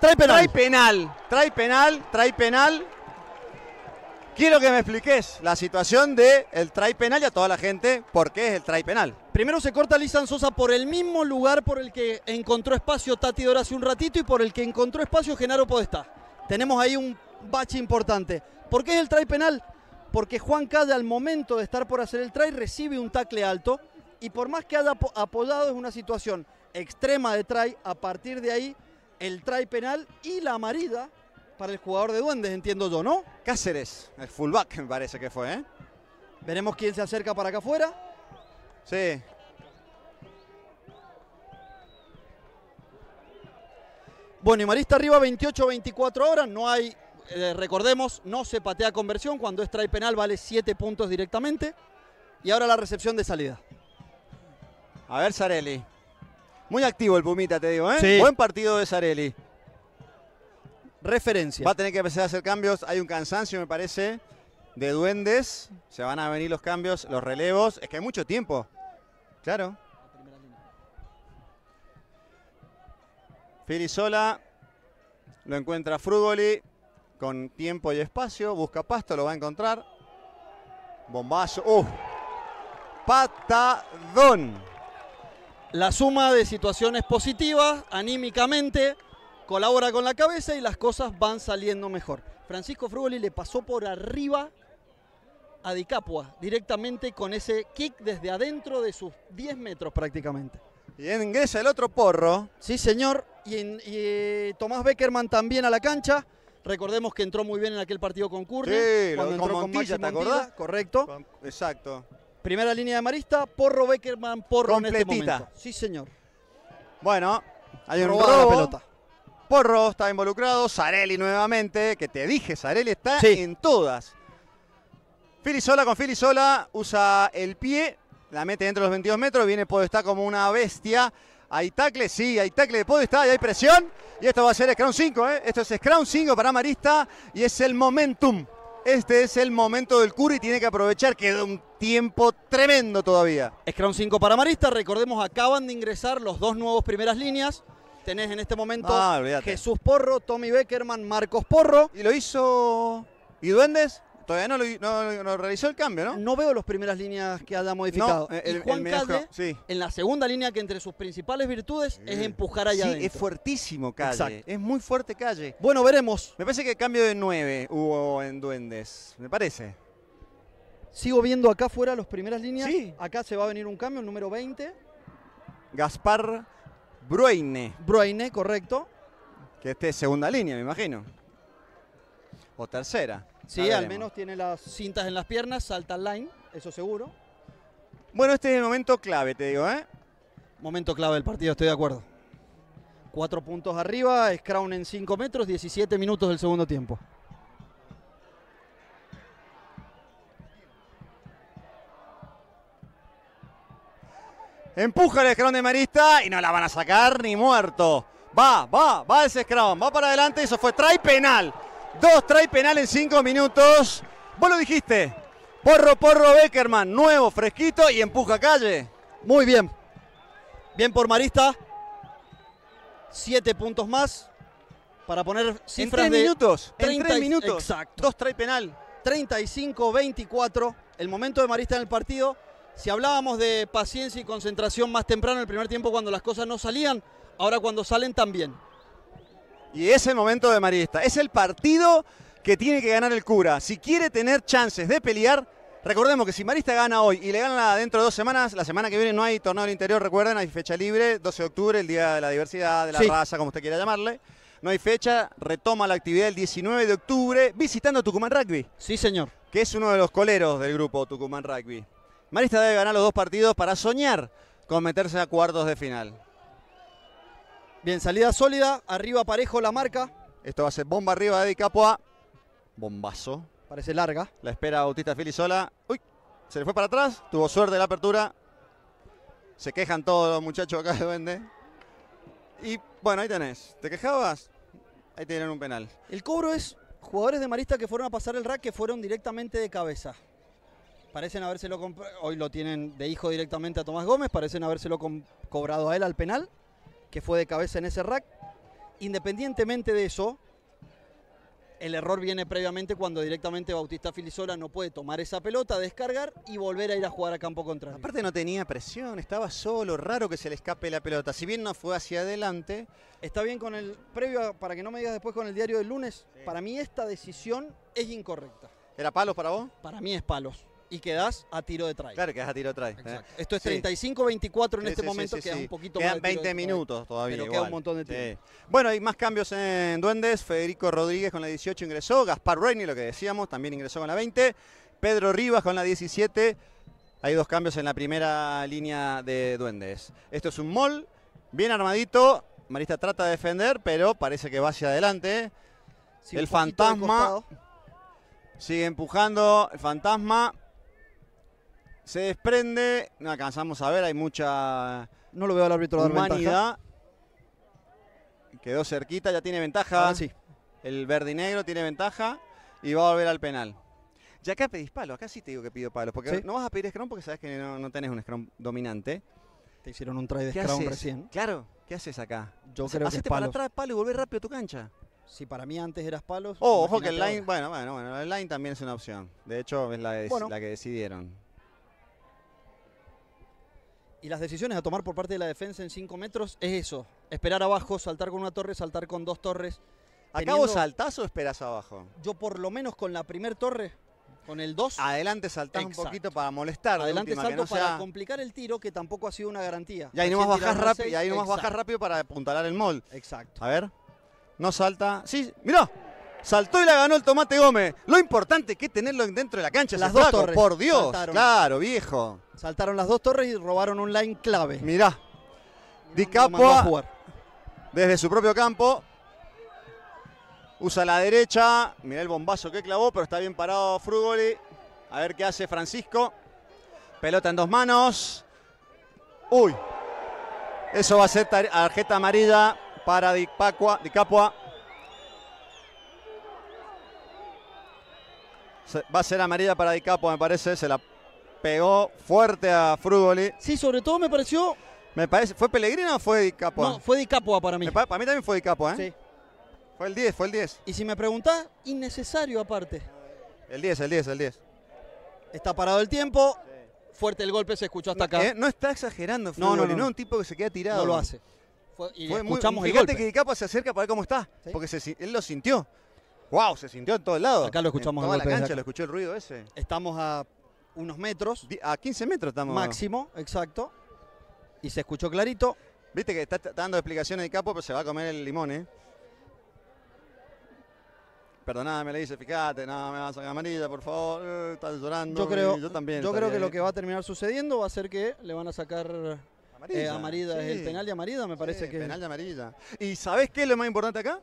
trae penal. Trae penal, trae penal, trae penal. Quiero que me expliques la situación del el penal y a toda la gente por qué es el trae penal. Primero se corta Lizan Sosa por el mismo lugar por el que encontró espacio Tati Dora hace un ratito y por el que encontró espacio Genaro Podestá. Tenemos ahí un bache importante. ¿Por qué es el try penal? Porque Juan Cade al momento de estar por hacer el try recibe un tacle alto y por más que haya apoyado es una situación extrema de try, a partir de ahí el try penal y la marida para el jugador de Duendes, entiendo yo, ¿no? Cáceres, el fullback me parece que fue, ¿eh? Veremos quién se acerca para acá afuera. Sí. Bueno, y Marista arriba 28-24 horas, no hay eh, recordemos, no se patea conversión, cuando es try penal vale 7 puntos directamente. Y ahora la recepción de salida. A ver, Sarelli. Muy activo el Pumita, te digo, ¿eh? Buen partido de Sarelli. Referencia. Va a tener que empezar a hacer cambios. Hay un cansancio, me parece, de duendes. Se van a venir los cambios, los relevos. Es que hay mucho tiempo. Claro. Sola. Lo encuentra Frugoli con tiempo y espacio. Busca pasto, lo va a encontrar. Bombazo. ¡Uf! Uh, patadón. La suma de situaciones positivas, anímicamente, colabora con la cabeza y las cosas van saliendo mejor. Francisco Frugoli le pasó por arriba a Dicapua directamente con ese kick desde adentro de sus 10 metros prácticamente. Y ingresa el otro porro. Sí, señor. y eh, Tomás Beckerman también a la cancha. Recordemos que entró muy bien en aquel partido con Curry. Sí, cuando lo, entró con Montilla, ¿te acordás? correcto. exacto. Primera línea de Marista, Porro Beckerman, Porro este Completita. Sí, señor. Bueno, hay un robo. La pelota. Porro está involucrado, Sarelli nuevamente, que te dije, Sarelli está en todas. Fili Sola con Fili Sola, usa el pie, la mete dentro de los 22 metros, viene Podestá como una bestia. Hay tacle, sí, hay tacle de Podestá y hay presión. Y esto va a ser Scrum 5, ¿eh? Esto es Scrum 5 para Marista y es el momentum. Este es el momento del y tiene que aprovechar, queda un tiempo tremendo todavía. Scrum 5 para Marista, recordemos, acaban de ingresar los dos nuevos primeras líneas. Tenés en este momento ah, Jesús Porro, Tommy Beckerman, Marcos Porro. ¿Y lo hizo... ¿Y Duendes? Todavía no, lo, realizó el cambio, ¿no? No veo las primeras líneas que haya modificado. Eh, el, Juan en la segunda línea, que entre sus principales virtudes es eh, empujar allá sí, es fuertísimo Calle. Exacto. Es muy fuerte Calle. Bueno, veremos. Me parece que cambio de 9 hubo en Duendes, me parece. Sigo viendo acá fuera las primeras líneas. Sí. Acá se va a venir un cambio, el número 20. Gaspar Bruine. Bruine, correcto. Que esté segunda línea, me imagino. O tercera. Sí, al menos tiene las cintas en las piernas, salta al line, eso seguro. Bueno, este es el momento clave, te digo, ¿eh? Momento clave del partido, estoy de acuerdo. Cuatro puntos arriba, Scrown en cinco metros, 17 minutos del segundo tiempo. Empuja el Scrown de Marista y no la van a sacar ni muerto. Va, va, va ese Scrown, va para adelante, eso fue try penal. Dos trae penal en cinco minutos. Vos lo dijiste. Porro, porro, Beckerman. Nuevo, fresquito y empuja calle. Muy bien. Bien por Marista. Siete puntos más. Para poner cifras en tres minutos. 30, en tres minutos. Exacto. Dos trae penal. 35-24. El momento de Marista en el partido. Si hablábamos de paciencia y concentración más temprano en el primer tiempo cuando las cosas no salían, ahora cuando salen también. Y es el momento de Marista. Es el partido que tiene que ganar el cura. Si quiere tener chances de pelear, recordemos que si Marista gana hoy y le gana dentro de dos semanas, la semana que viene no hay torneo del interior, recuerden, hay fecha libre, 12 de octubre, el Día de la Diversidad, de la Raza, como usted quiera llamarle. No hay fecha, retoma la actividad el 19 de octubre visitando Tucumán Rugby. Sí, señor. Que es uno de los coleros del grupo Tucumán Rugby. Marista debe ganar los dos partidos para soñar con meterse a cuartos de final. Bien, salida sólida, arriba parejo la marca. Esto va a ser bomba arriba de Capua. Bombazo. Parece larga. La espera Bautista Filisola. Uy, se le fue para atrás. Tuvo suerte la apertura. Se quejan todos los muchachos acá de Duende. Y bueno, ahí tenés. ¿Te quejabas? Ahí tienen un penal. El cobro es jugadores de Marista que fueron a pasar el rack que fueron directamente de cabeza. Parecen habérselo Hoy lo tienen de hijo directamente a Tomás Gómez. Parecen habérselo cobrado a él al penal que fue de cabeza en ese rack. Independientemente de eso, el error viene previamente cuando directamente Bautista Filisola no puede tomar esa pelota, descargar y volver a ir a jugar a campo contrario. Aparte no tenía presión, estaba solo, raro que se le escape la pelota. Si bien no fue hacia adelante. Está bien con el previo, para que no me digas después con el diario del lunes, para mí esta decisión es incorrecta. ¿Era palos para vos? Para mí es palos y quedás a tiro de traje. Claro, quedás a tiro de tray. ¿eh? Esto es 35-24 en este momento, queda un poquito Quedan 20 minutos todavía. un Bueno, hay más cambios en Duendes. Federico Rodríguez con la 18 ingresó. Gaspar Reini, lo que decíamos, también ingresó con la 20. Pedro Rivas con la 17. Hay dos cambios en la primera línea de Duendes. Esto es un mall, bien armadito. Marista trata de defender, pero parece que va hacia adelante. El fantasma sigue empujando. El fantasma se desprende, no alcanzamos a ver, hay mucha. No lo veo al árbitro dar humanidad. Quedó cerquita, ya tiene ventaja. sí. El verde y negro tiene ventaja y va a volver al penal. Ya acá pedís palo, acá sí te digo que pido palos porque no vas a pedir scrum porque sabes que no, no tenés un scrum dominante. Te hicieron un try de scrum recién. Claro, ¿qué haces acá? Yo creo para atrás palo y volver rápido a tu cancha. Si para mí antes eras palos. Oh, ojo que el line, bueno, bueno, bueno, el line también es una opción. De hecho, es la, la que decidieron y las decisiones a tomar por parte de la defensa en 5 metros es eso. Esperar abajo, saltar con una torre, saltar con dos torres. ¿Acá vos saltás o esperas abajo? Yo por lo menos con la primer torre, con el 2. Adelante saltás un poquito para molestar. Adelante salto para complicar el tiro, que tampoco ha sido una garantía. Y ahí nomás, bajás, rápido, y rápido para apuntalar el mol. Exacto. A ver. No salta. Sí, mira Saltó y la ganó el Tomate Gómez. Lo importante que tenerlo dentro de la cancha. Las dos torres. Por Dios. Claro, viejo. Saltaron las dos torres y robaron un line clave. Mirá. Di Capua, desde su propio campo. Usa la derecha. Mirá el bombazo que clavó, pero está bien parado Frugoli. A ver qué hace Francisco. Pelota en dos manos. Uy. Eso va a ser tarjeta amarilla para Di, Pacua, Di Capua. Va a ser amarilla para Di Capo, me parece. Se la pegó fuerte a Frugoli. Sí, sobre todo me pareció. Me parece, ¿Fue Pellegrina o fue Di Capo? No, fue Di Capo para mí. para mí también fue Di Capo, ¿eh? Sí. Fue el 10, fue el 10. Y si me preguntás, innecesario aparte. El 10, el 10, el 10. Está parado el tiempo. Fuerte el golpe, se escuchó hasta acá. Eh, no está exagerando, Frugoli. No, no, no, un tipo que se queda tirado. No lo hace. y escuchamos fíjate que Di Capo se acerca para ver cómo está. Porque él lo sintió. ¡Wow! Se sintió en todo el lado. Acá lo escuchamos. En toda la cancha lo escuchó el ruido ese. Estamos a unos metros. A 15 metros estamos. Máximo, exacto. Y se escuchó clarito. Viste que está, dando explicaciones de capo, pero se va a comer el limón, ¿eh? nada me le dice, fíjate, no, me vas a sacar amarilla, por favor, eh, estás llorando. Yo creo, yo también yo creo que lo que va a terminar sucediendo va a ser que le van a sacar amarilla, eh, amarilla. el penal de amarilla, me parece sí, que. Penal de amarilla. ¿Y sabes qué es lo más importante acá?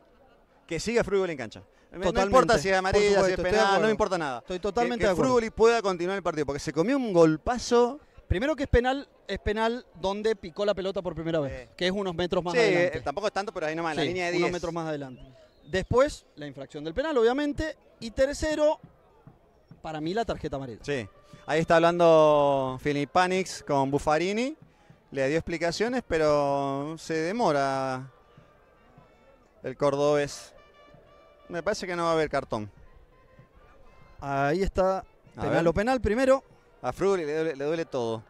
que siga Frugoli en cancha. No importa si es amarilla, si es penal, no importa nada. Estoy totalmente que, que de acuerdo. pueda continuar el partido, porque se comió un golpazo. Primero que es penal, es penal donde picó la pelota por primera vez, que es unos metros más adelante. tampoco es tanto, pero ahí nomás, en la línea de 10. Unos metros más adelante. Después, la infracción del penal, obviamente. Y tercero, para mí la tarjeta amarilla. Sí. Ahí está hablando Panix con Buffarini. Le dio explicaciones, pero se demora el cordobés me parece que no va a haber cartón. Ahí está. A penal penal primero. A Frugoli le duele, todo.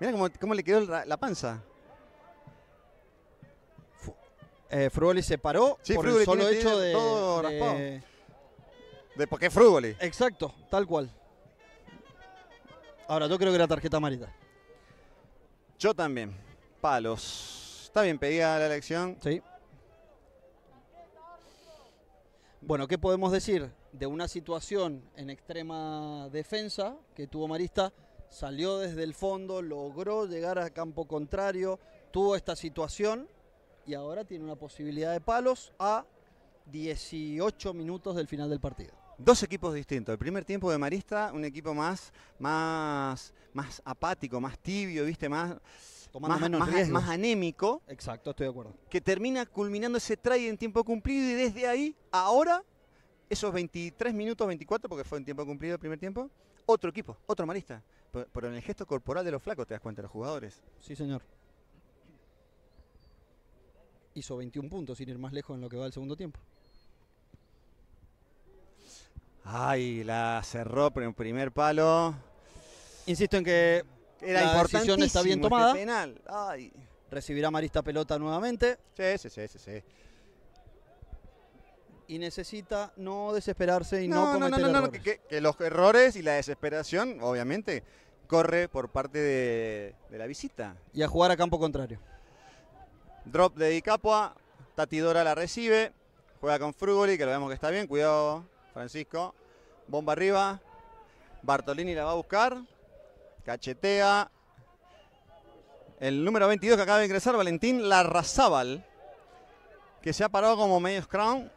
Mira cómo, le quedó la panza. Eh, se paró sí, por solo hecho de, todo de, porque Frugoli. Exacto, tal cual. Ahora, yo creo que era tarjeta amarilla. Yo también. Palos. Está bien pedida la elección. Sí. Bueno, ¿qué podemos decir? De una situación en extrema defensa que tuvo Marista, salió desde el fondo, logró llegar a campo contrario, tuvo esta situación y ahora tiene una posibilidad de palos a 18 minutos del final del partido. Dos equipos distintos. El primer tiempo de Marista, un equipo más, más, más apático, más tibio, viste, más más, anémico. Exacto, estoy de acuerdo. Que termina culminando ese trade en tiempo cumplido y desde ahí, ahora, esos 23 minutos, 24, porque fue en tiempo cumplido el primer tiempo, otro equipo, otro marista. Pero, en el gesto corporal de los flacos te das cuenta, los jugadores. Sí, señor. Hizo 21 puntos, sin ir más lejos en lo que va el segundo tiempo. Ay, la cerró en primer palo. Insisto en que la decisión está bien este tomada. Recibirá Marista pelota nuevamente. Sí, sí, sí, sí, Y necesita no desesperarse y no, no cometer errores. Que, los errores y la desesperación, obviamente, corre por parte de, la visita. Y a jugar a campo contrario. Drop de Di Capua, Tatidora la recibe, juega con Frugoli, que lo vemos que está bien, cuidado Francisco. Bomba arriba, Bartolini la va a buscar. Cachetea. El número 22 que acaba de ingresar, Valentín Larrazábal. Que se ha parado como medio scrum.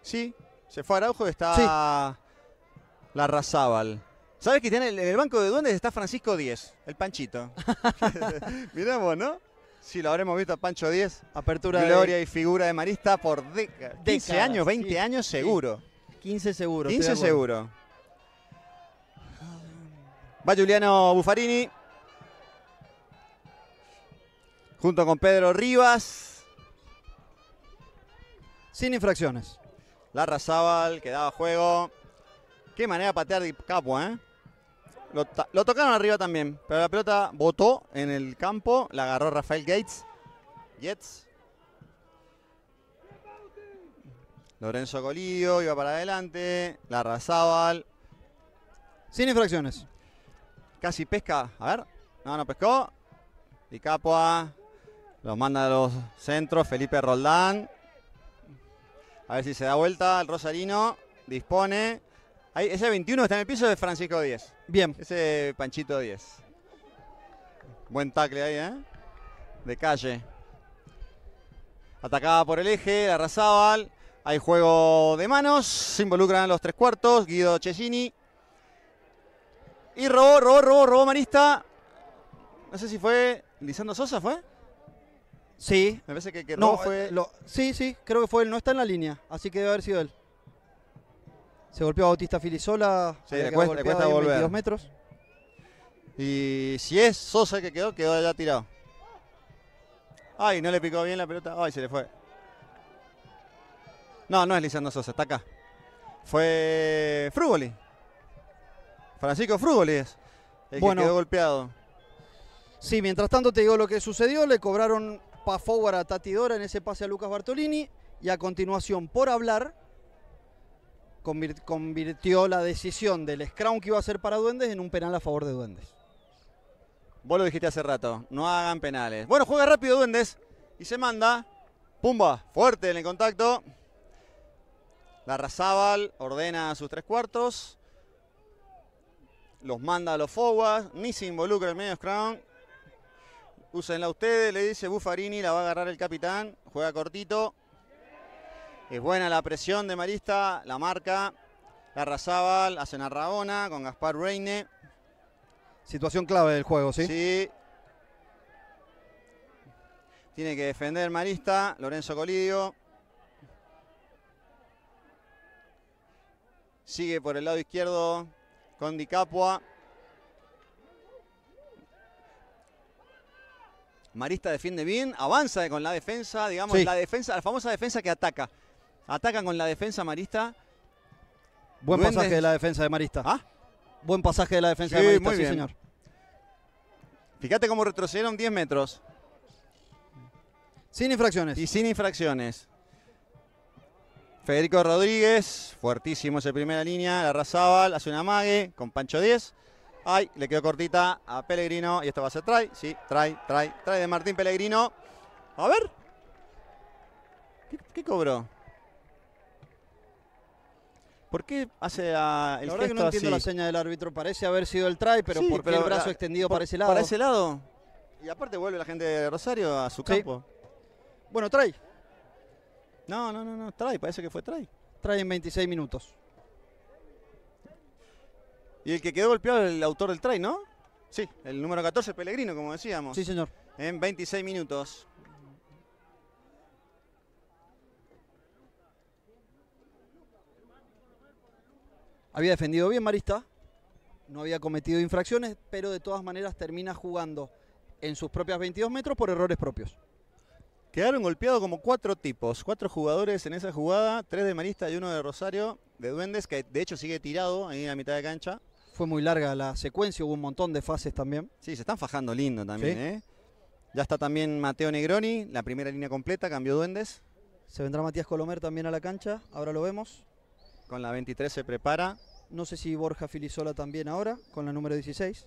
Sí, se fue a Araujo y está Larrazábal. ¿Sabes que tiene en el banco de duendes está Francisco 10, el Panchito? <laughs> Miramos, ¿no? Sí, lo habremos visto a Pancho 10. Apertura Gloria y figura de Marista por 15 años, 20 años seguro. 15 seguro. 15 seguro. Va Giuliano Buffarini. Junto con Pedro Rivas. Sin infracciones. Larrazábal quedaba quedaba juego. Qué manera de patear de capo, ¿eh? Lo, tocaron arriba también, pero la pelota botó en el campo, la agarró Rafael Gates. Jets. Lorenzo Colillo iba para adelante, la Razábal. Sin infracciones. Casi pesca. A ver. No, no pescó. Y Capua. Los manda a los centros. Felipe Roldán. A ver si se da vuelta. El Rosarino dispone. Ahí, ese 21 está en el piso de Francisco 10. Bien. Ese Panchito 10. Buen tacle ahí, ¿eh? De calle. atacaba por el eje, la Hay juego de manos. Se involucran los tres cuartos. Guido Cecini. Y robó, robó, robó, robó manista No sé si fue Lisandro Sosa, ¿fue? Sí. Me parece que, no, fue... Eh, sí, sí, creo que fue él. No está en la línea, así que debe haber sido él. Se golpeó a Bautista Filisola. Sí, le cuesta, le volver. 22 metros. Y si es Sosa el que quedó, quedó allá tirado. Ay, no le picó bien la pelota. Ay, se le fue. No, no es Lisandro Sosa, está acá. Fue Frugoli. Francisco Frúgoles. el bueno, que quedó golpeado. Sí, mientras tanto te digo lo que sucedió. Le cobraron pa' forward a Tatidora en ese pase a Lucas Bartolini. Y a continuación, por hablar, convirtió la decisión del scrum que iba a ser para Duendes en un penal a favor de Duendes. Vos lo dijiste hace rato, no hagan penales. Bueno, juega rápido Duendes y se manda. Pumba, fuerte en el contacto. La Razábal ordena sus tres cuartos los manda a los forwards, ni se involucra el medio scrum. Úsenla ustedes, le dice Buffarini, la va a agarrar el capitán, juega cortito. Es buena la presión de Marista, la marca, la Hace hacen a Rabona con Gaspar Reine. Situación clave del juego, ¿sí? Sí. Tiene que defender Marista, Lorenzo Colidio. Sigue por el lado izquierdo con Di Capua. Marista defiende bien, avanza con la defensa, digamos, la defensa, la famosa defensa que ataca. Ataca con la defensa Marista. Buen pasaje de la defensa de Marista. ¿Ah? Buen pasaje de la defensa de Marista, muy bien. señor. Fíjate cómo retrocedieron 10 metros. Sin infracciones. Y sin infracciones. Federico Rodríguez, fuertísimo ese primera línea, la Razábal, hace una mague con Pancho 10. Ay, le quedó cortita a Pellegrino y esto va a ser try, sí, try, try, try de Martín Pellegrino. A ver. ¿Qué, cobró? ¿Por qué hace a el que no entiendo la seña del árbitro, parece haber sido el try, pero ¿por qué el brazo extendido para ese lado? Para ese lado. Y aparte vuelve la gente de Rosario a su campo. Bueno, try. No, no, no, no, try, parece que fue try. Trae en 26 minutos. Y el que quedó golpeado el autor del try, ¿no? Sí, el número 14, Pellegrino, como decíamos. Sí, señor. En 26 minutos. Había defendido bien Marista, no había cometido infracciones, pero de todas maneras termina jugando en sus propias 22 metros por errores propios. Quedaron golpeados como cuatro tipos, cuatro jugadores en esa jugada, tres de Marista y uno de Rosario, de Duendes, que de hecho sigue tirado ahí en la mitad de cancha. Fue muy larga la secuencia, hubo un montón de fases también. Sí, se están fajando lindo también, ¿eh? Ya está también Mateo Negroni, la primera línea completa, cambió Duendes. Se vendrá Matías Colomer también a la cancha, ahora lo vemos. Con la 23 se prepara. No sé si Borja Filisola también ahora, con la número 16.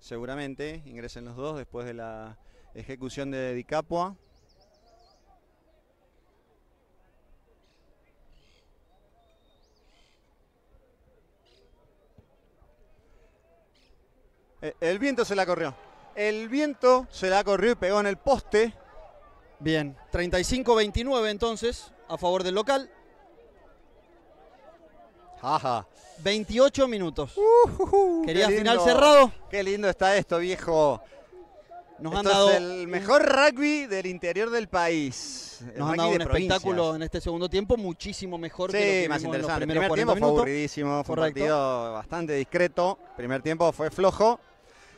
Seguramente, ingresen los dos después de la ejecución de Dicapua. Eh, el viento se la corrió. El viento se la corrió y pegó en el poste. Bien, 35-29 entonces a favor del local. 28 minutos. Quería final cerrado. Qué lindo está esto, viejo. Nos han dado el mejor rugby del interior del país. Nos han dado un espectáculo en este segundo tiempo muchísimo mejor que lo que más interesante. el primer tiempo fue aburridísimo, fue un partido bastante discreto. primer tiempo fue flojo.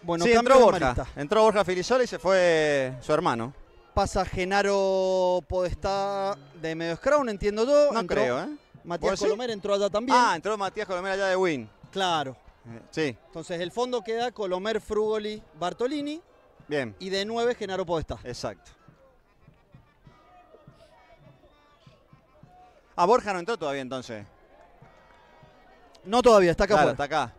Bueno, sí, entró Borja. Entró Borja Filisola y se fue su hermano. Pasa Genaro Podestá de medio entiendo yo. No creo, ¿eh? Matías Colomer entró allá también. Ah, entró Matías Colomer allá de Win. Claro. Eh, sí. Entonces el fondo queda Colomer, Frugoli, Bartolini. Bien. Y de nueve Genaro Podestá. Exacto. Ah, Borja no entró todavía entonces. No todavía, está acá. Claro, está acá.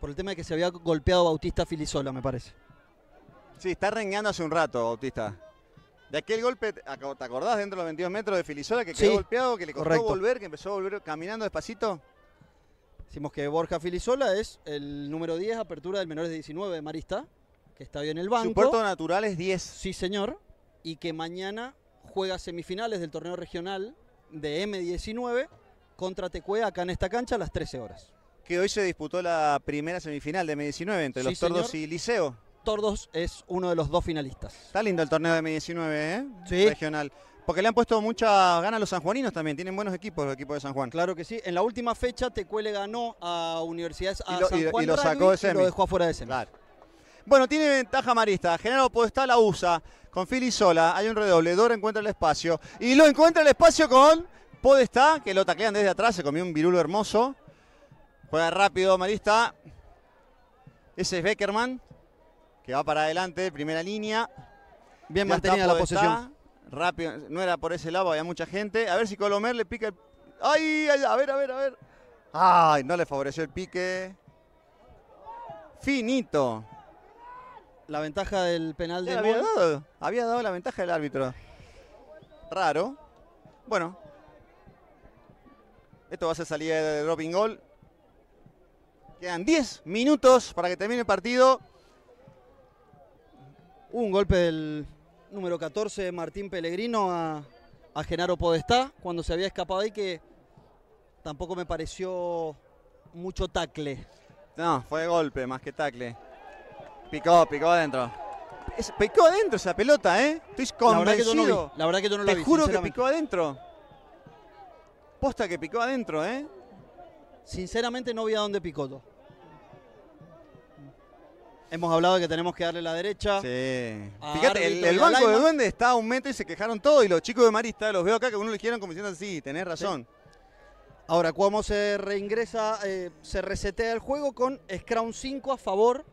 Por el tema de que se había golpeado Bautista Filisola, me parece. Sí, está rengueando hace un rato, Bautista. De aquel golpe, ¿te acordás dentro de los 22 metros de Filisola que quedó golpeado, que le costó volver, que empezó a volver caminando despacito? Decimos que Borja Filisola es el número 10, apertura del menores de 19 de Marista, que está bien en el banco. Su puerto natural es 10. Sí, señor. Y que mañana juega semifinales del torneo regional de M19 contra Tecue acá en esta cancha a las 13 horas que hoy se disputó la primera semifinal de M19 entre los Tordos y Liceo. Tordos es uno de los dos finalistas. Está lindo el torneo de M19, ¿eh? Sí. Regional. Porque le han puesto mucha gana a los sanjuaninos también, tienen buenos equipos los equipos de San Juan. Claro que sí, en la última fecha Tecuele ganó a Universidades y lo, San Juan y, sacó de Y lo dejó afuera de semi. Bueno, tiene ventaja Marista, General Podestá la usa con Fili sola, hay un redoble, encuentra el espacio y lo encuentra el espacio con Podestá, que lo taclean desde atrás, se comió un virulo hermoso. Juega rápido Marista. Ese es Beckerman, que va para adelante, primera línea. Bien mantenida la posición. Rápido, no era por ese lado, había mucha gente. A ver si Colomer le pica el... ¡Ay! A ver, a ver, a ver. ¡Ay! No le favoreció el pique. Finito. La ventaja del penal de... Había dado, había dado la ventaja del árbitro. Raro. Bueno. Esto va a ser salida de dropping Goal. Quedan 10 minutos para que termine el partido. Un golpe del número 14, Martín Pellegrino, a, a Genaro Podestá, cuando se había escapado ahí, que tampoco me pareció mucho tacle. No, fue golpe más que tacle. Picó, picó adentro. picó adentro esa pelota, ¿eh? Estoy convencido. La verdad que yo no, vi. La Te juro que picó adentro. Posta que picó adentro, ¿eh? Sinceramente no vi a dónde Picoto. Hemos hablado de que tenemos que darle la derecha. Sí. Fíjate, el, banco de duende está a un metro y se quejaron todos. Y los chicos de Marista, los veo acá, que uno le hicieron como diciendo así, tenés razón. Ahora, cómo se reingresa, eh, se resetea el juego con Scrown 5 a favor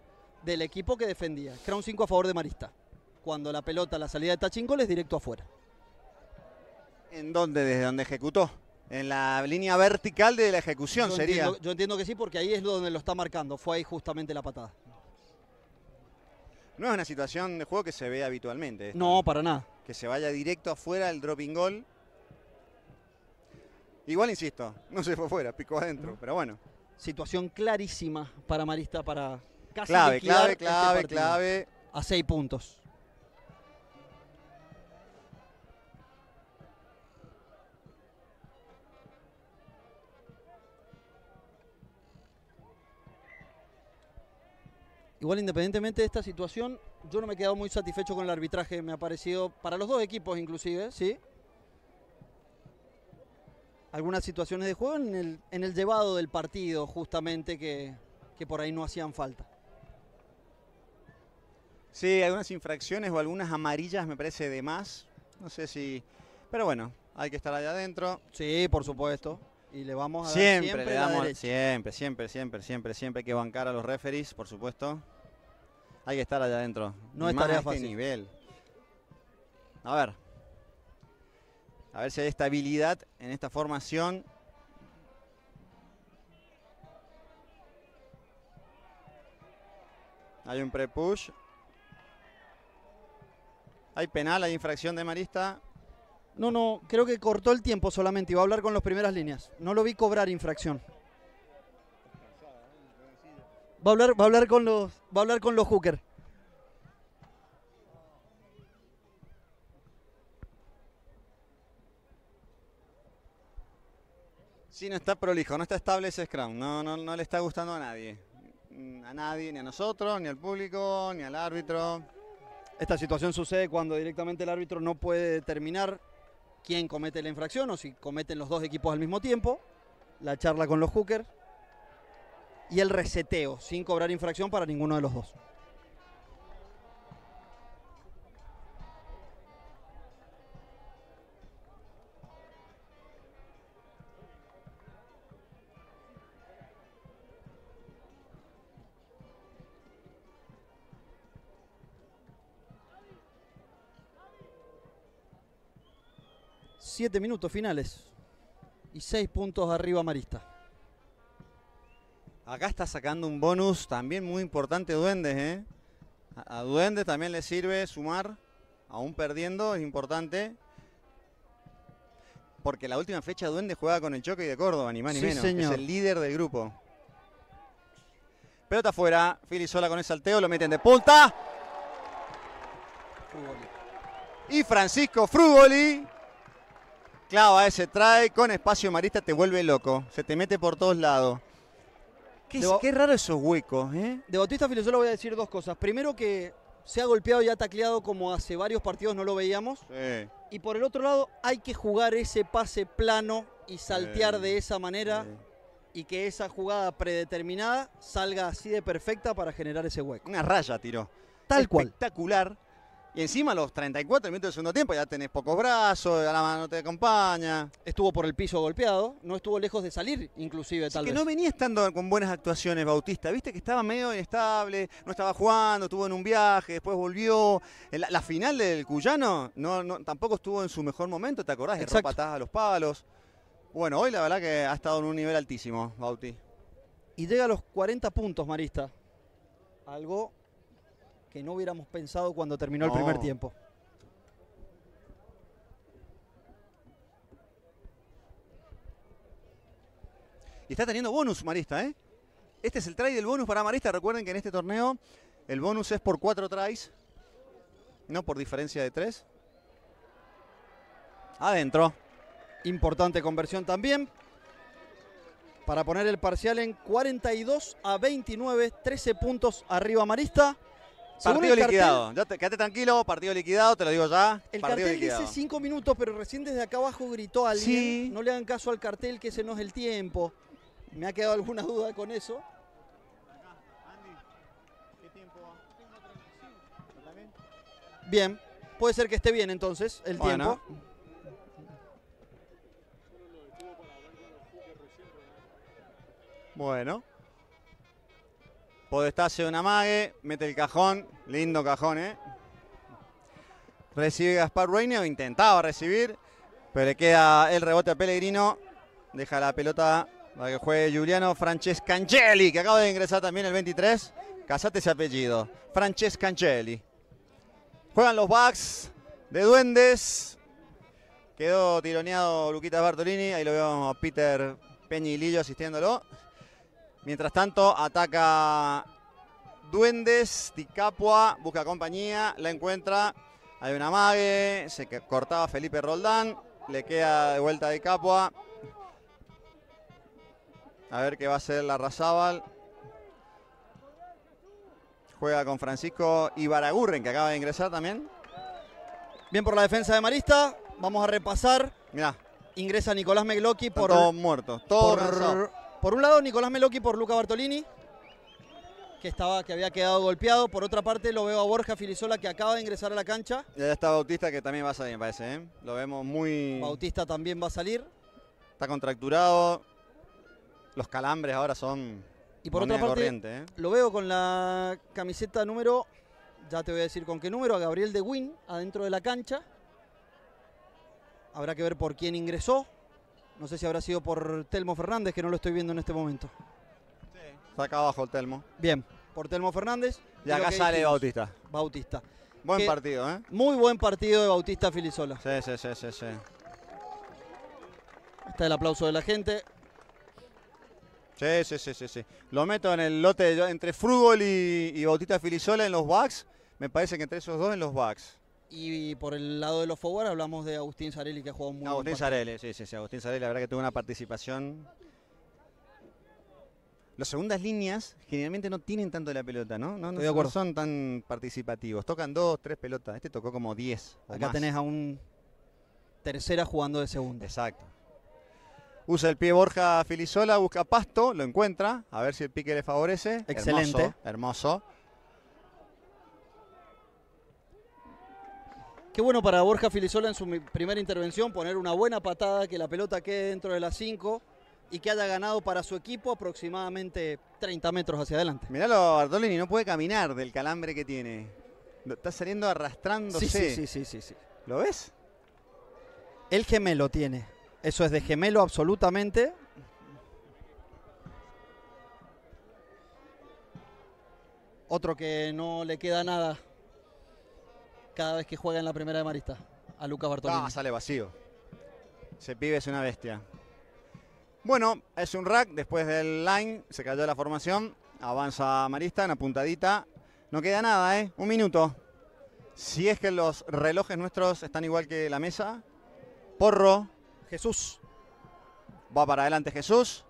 del equipo que defendía. Crown 5 a favor de Marista. Cuando la pelota, la salida de Tachinco, es directo afuera. ¿En dónde? ¿Desde dónde ejecutó? en la línea vertical de la ejecución sería. yo entiendo que sí, porque ahí es donde lo está marcando. Fue ahí justamente la patada. No es una situación de juego que se ve habitualmente. No, para nada. Que se vaya directo afuera el dropping goal. Igual insisto, no se fue afuera, picó adentro, pero bueno. Situación clarísima para Marista para casi clave, clave, este clave, clave. A seis puntos. Igual independientemente de esta situación, yo no me he quedado muy satisfecho con el arbitraje, me ha parecido, para los dos equipos inclusive, ¿sí? Algunas situaciones de juego en el, llevado del partido justamente que, que por ahí no hacían falta. Sí, algunas infracciones o algunas amarillas me parece de más. No sé si... Pero bueno, hay que estar allá adentro. Sí, por supuesto y le vamos a siempre, dar siempre le damos, siempre, siempre, siempre, siempre, siempre hay que bancar a los referees, por supuesto. Hay que estar allá adentro. No es tarea este fácil. nivel. A ver. A ver si hay estabilidad en esta formación. Hay un pre-push. Hay penal, hay infracción de Marista. No, no, creo que cortó el tiempo solamente, va a hablar con las primeras líneas. No lo vi cobrar infracción. Va a hablar, va a hablar con los, va a hablar con los hooker. Sí, no está prolijo, no está estable ese scrum, no, no, no le está gustando a nadie. A nadie, ni a nosotros, ni al público, ni al árbitro. Esta situación sucede cuando directamente el árbitro no puede determinar quién comete la infracción o si cometen los dos equipos al mismo tiempo, la charla con los hookers y el reseteo sin cobrar infracción para ninguno de los dos. Siete minutos finales. Y seis puntos arriba Marista. Acá está sacando un bonus también muy importante Duendes, ¿eh? A Duendes también le sirve sumar, aún perdiendo, es importante. Porque la última fecha Duendes juega con el Choque de Córdoba, ni más ni menos. Es el líder del grupo. Pelota afuera, Fili sola con el salteo, lo meten de punta. Y Francisco Frugoli a eh, se trae con espacio marista, te vuelve loco. Se te mete por todos lados. Qué, raro esos huecos, ¿eh? De Bautista le voy a decir dos cosas. Primero que se ha golpeado y ha tacleado como hace varios partidos no lo veíamos. Y por el otro lado, hay que jugar ese pase plano y saltear de esa manera y que esa jugada predeterminada salga así de perfecta para generar ese hueco. Una raya tiró. Tal cual. Espectacular. Y encima los 34 minutos del segundo tiempo ya tenés pocos brazos, a la mano te acompaña. Estuvo por el piso golpeado, no estuvo lejos de salir, inclusive tal que no venía estando con buenas actuaciones Bautista, viste que estaba medio inestable, no estaba jugando, estuvo en un viaje, después volvió. La, final del Cuyano no, tampoco estuvo en su mejor momento, ¿te acordás? Erró patadas a los palos. Bueno, hoy la verdad que ha estado en un nivel altísimo, Bauti. Y llega a los 40 puntos, Marista. Algo que no hubiéramos pensado cuando terminó el primer tiempo. Y está teniendo bonus Marista, ¿eh? Este es el try del bonus para Marista. Recuerden que en este torneo el bonus es por cuatro tries, no por diferencia de tres. Adentro. Importante conversión también. Para poner el parcial en 42 a 29, 13 puntos arriba Marista partido liquidado. quédate tranquilo, partido liquidado, te lo digo ya. El cartel dice cinco minutos, pero recién desde acá abajo gritó alguien. No le hagan caso al cartel, que ese no es el tiempo. Me ha quedado alguna duda con eso. Bien, puede ser que esté bien entonces el tiempo. Bueno. Podestá hace una mague, mete el cajón, lindo cajón, ¿eh? Recibe Gaspar Reina, intentaba recibir, pero le queda el rebote a Pellegrino. Deja la pelota para que juegue Juliano Angeli que acaba de ingresar también el 23. Casate ese apellido, Angeli Juegan los backs de Duendes. Quedó tironeado Luquita Bartolini. Ahí lo vemos a Peter Peñilillo asistiéndolo. Mientras tanto, ataca Duendes, Ticapua, busca compañía, la encuentra. Hay una mague, se cortaba Felipe Roldán, le queda de vuelta de Capua. A ver qué va a hacer la Razábal. Juega con Francisco Ibaragurren, que acaba de ingresar también. Bien por la defensa de Marista. Vamos a repasar. Mirá. Ingresa Nicolás Megloki por... muertos. por por un lado, Nicolás Meloqui por Luca Bartolini, que, estaba, que había quedado golpeado. Por otra parte, lo veo a Borja Filisola que acaba de ingresar a la cancha. Y está Bautista, que también va a salir, me parece. ¿eh? Lo vemos muy... Bautista también va a salir. Está contracturado. Los calambres ahora son... Y por otra parte, ¿eh? lo veo con la camiseta número, ya te voy a decir con qué número, a Gabriel de Win adentro de la cancha. Habrá que ver por quién ingresó. No sé si habrá sido por Telmo Fernández, que no lo estoy viendo en este momento. Sí, saca abajo el Telmo. Bien, por Telmo Fernández. Y acá sale Bautista. Bautista. Buen partido, ¿eh? Muy buen partido de Bautista Filisola. Sí, sí, sí, sí, sí. Está el aplauso de la gente. Sí, sí, sí, sí, sí. Lo meto en el lote entre Frugol y, Bautista Filisola en los backs. Me parece que entre esos dos en los backs. Y por el lado de los forward hablamos de Agustín Zarelli, que ha jugado muy Agustín Zarelli, sí, sí, sí. Agustín Zarelli, la verdad que tuvo una participación. Las segundas líneas generalmente no tienen tanto de la pelota, ¿no? No, son tan participativos. Tocan dos, tres pelotas. Este tocó como diez. Acá tenés a un tercera jugando de segunda. Exacto. Usa el pie Borja Filisola, busca pasto, lo encuentra. A ver si el pique le favorece. Excelente. hermoso. Qué bueno para Borja Filisola en su primera intervención poner una buena patada, que la pelota quede dentro de las 5 y que haya ganado para su equipo aproximadamente 30 metros hacia adelante. Miralo, Ardolini no puede caminar del calambre que tiene. Está saliendo arrastrándose. Sí, sí, sí, sí, sí. ¿Lo ves? El gemelo tiene. Eso es de gemelo absolutamente. Otro que no le queda nada cada vez que juega en la primera de Marista a Lucas Bartolini. Ah, sale vacío. Se pibe es una bestia. Bueno, es un rack después del line, se cayó la formación, avanza Marista en apuntadita. No queda nada, ¿eh? Un minuto. Si es que los relojes nuestros están igual que la mesa. Porro. Jesús. Va para adelante Jesús.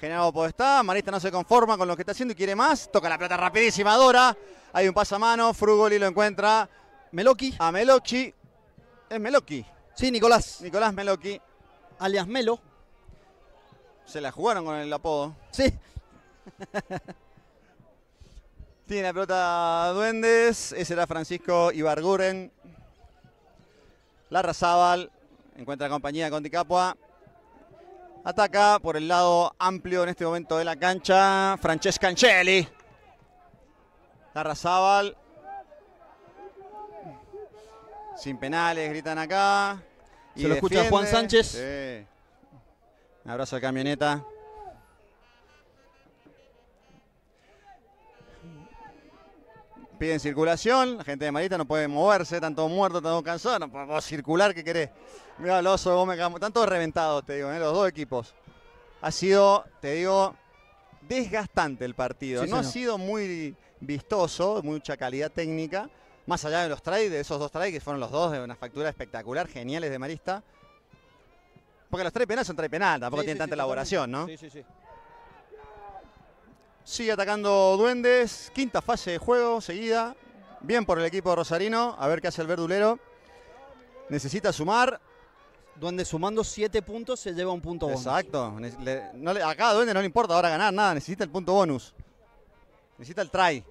Genaro Podestá, Marista no se conforma con lo que está haciendo y quiere más. Toca la pelota rapidísima, Dora. Hay un pasamano, Frugoli lo encuentra. Meloki. A Melochi. Es Meloki. Sí, Nicolás. Nicolás Meloki. Alias Melo. Se la jugaron con el apodo. Sí. <laughs> Tiene la pelota Duendes. Ese era Francisco Ibarguren. Larrazábal. Encuentra compañía con Ticapua. Ataca por el lado amplio en este momento de la cancha. Francesca Ancelli. Zaval. Sin penales, gritan acá. Se lo escucha Juan Sánchez. Un abrazo de camioneta. piden circulación, la gente de Marista no puede moverse, están todos muertos, están todos cansados, no podemos circular, ¿qué querés? Mira, los oso, están todos reventados, te digo, ¿eh? los dos equipos. Ha sido, te digo, desgastante el partido, no ha sido muy vistoso, mucha calidad técnica, más allá de los trades, de esos dos trades que fueron los dos de una factura espectacular, geniales de Marista. Porque los tres penales son tres penales, tampoco tienen tanta elaboración, ¿no? Sí, sí, sí. Sigue atacando Duendes. Quinta fase de juego seguida. Bien por el equipo de rosarino. A ver qué hace el verdulero. Necesita sumar. Duende sumando siete puntos se lleva un punto bonus. Exacto. acá a Duende no le importa ahora ganar nada. Necesita el punto bonus. Necesita el try.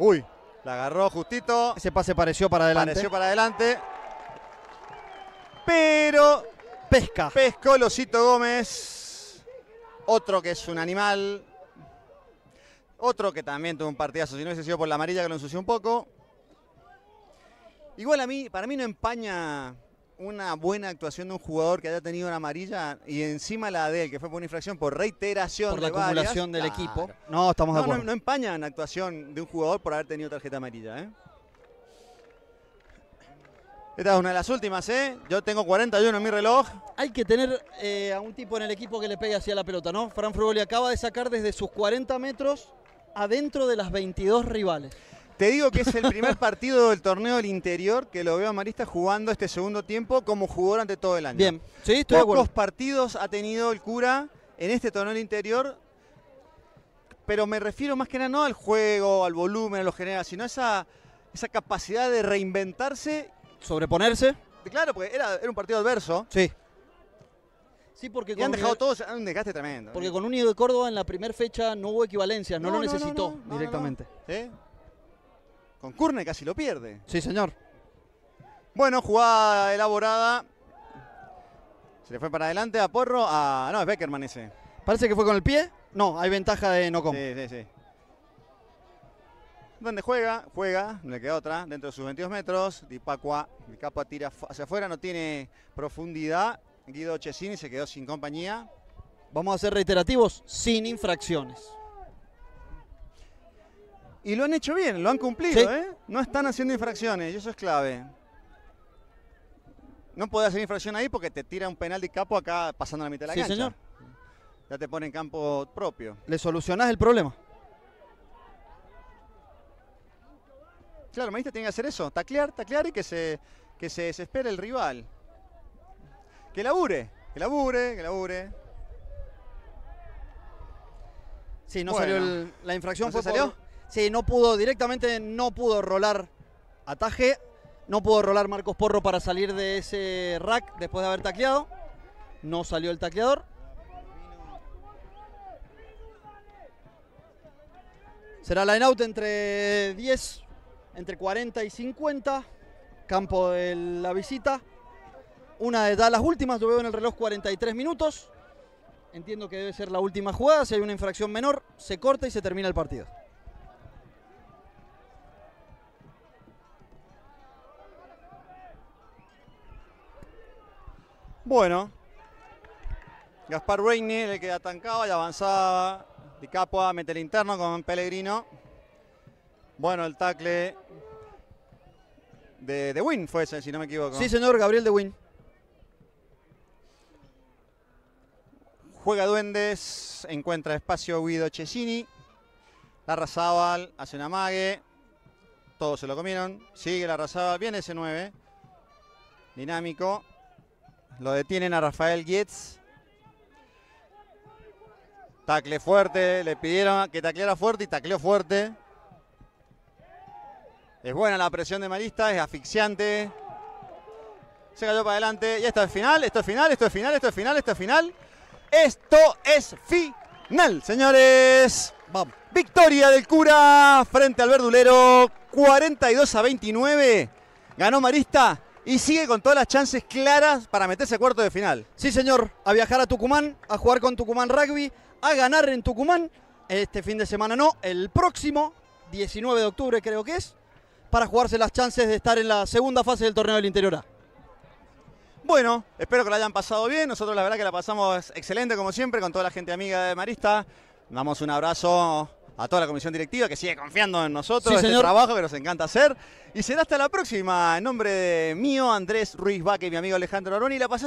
Uy, la agarró justito. Ese pase pareció para adelante. Pareció para adelante. Pero. Pesca. Pescó losito Gómez. Otro que es un animal. Otro que también tuvo un partidazo, si no hubiese sido por la amarilla que lo ensució un poco. Igual a mí, para mí no empaña una buena actuación de un jugador que haya tenido una amarilla y encima la de él, que fue por una infracción por reiteración. Por la acumulación del equipo. No, estamos de acuerdo. No, empaña la actuación de un jugador por haber tenido tarjeta amarilla. ¿eh? Esta es una de las últimas, ¿eh? Yo tengo 41 en mi reloj. Hay que tener eh, a un tipo en el equipo que le pegue hacia la pelota, ¿no? Fran Frugoli acaba de sacar desde sus 40 metros adentro de las 22 rivales. Te digo que es el primer partido del torneo del interior que lo veo a Marista jugando este segundo tiempo como jugador ante todo el año. Bien, sí, estoy Pocos partidos ha tenido el Cura en este torneo del interior, pero me refiero más que nada no al juego, al volumen, a lo general, sino a esa, esa capacidad de reinventarse. Sobreponerse. Claro, porque era, era un partido adverso. Sí. Sí, porque y han dejado todos un desgaste tremendo. Porque ¿eh? con Unido de Córdoba en la primera fecha no hubo equivalencia, no, lo necesitó directamente. ¿Eh? Con Curne casi lo pierde. Sí, señor. Bueno, jugada elaborada. Se le fue para adelante a Porro. A... No, es Beckerman ese. Parece que fue con el pie. No, hay ventaja de Nocom. Sí, sí, sí. Donde juega, juega, le queda otra, dentro de sus 22 metros. Dipacua, capa tira hacia afuera, no tiene profundidad. Guido Chesini se quedó sin compañía. Vamos a hacer reiterativos, sin infracciones. Y lo han hecho bien, lo han cumplido, ¿eh? No están haciendo infracciones eso es clave. No puede hacer infracción ahí porque te tira un penal de capo acá pasando la mitad de la sí, cancha. señor. Ya te pone en campo propio. ¿Le solucionás el problema? Claro, Marista tiene que hacer eso, taclear, taclear y que se, que se desespere el rival. Que labure, que labure, que labure. Sí, no salió la infracción. salió? Sí, no pudo, directamente no pudo rolar ataje. No pudo rolar Marcos Porro para salir de ese rack después de haber taqueado No salió el taqueador Será line out entre 10, entre 40 y 50. Campo de la visita una de las últimas, lo veo en el reloj 43 minutos. Entiendo que debe ser la última jugada, si hay una infracción menor, se corta y se termina el partido. Bueno, Gaspar Reini, el que atancaba y avanzaba. Di Capua mete el interno con Pellegrino. Bueno, el tackle de, de Win fue ese, si no me equivoco. Sí, señor, Gabriel de Win. Juega Duendes, encuentra espacio Guido Chesini. arrasaba, hace una mague, Todos se lo comieron. Sigue la arrasada, viene ese 9. Dinámico. Lo detienen a Rafael Gietz. Tacle fuerte, le pidieron que tacleara fuerte y tacleó fuerte. Es buena la presión de Marista, es asfixiante. Se cayó para adelante y esto es final, esto es final, esto es final, esto es final, esto es final. Esto es final, señores. Victoria del Cura frente al Verdulero, 42 a 29. Ganó Marista y sigue con todas las chances claras para meterse a cuarto de final. Sí, señor, a viajar a Tucumán, a jugar con Tucumán Rugby, a ganar en Tucumán. Este fin de semana no, el próximo, 19 de octubre creo que es, para jugarse las chances de estar en la segunda fase del torneo del Interior bueno, espero que la hayan pasado bien. Nosotros la verdad que la pasamos excelente como siempre con toda la gente amiga de Marista. Damos un abrazo a toda la comisión directiva que sigue confiando en nosotros, en este trabajo que nos encanta hacer. Y será hasta la próxima. En nombre de mío, Andrés Ruiz Vaque y mi amigo Alejandro Aroni, la pasaste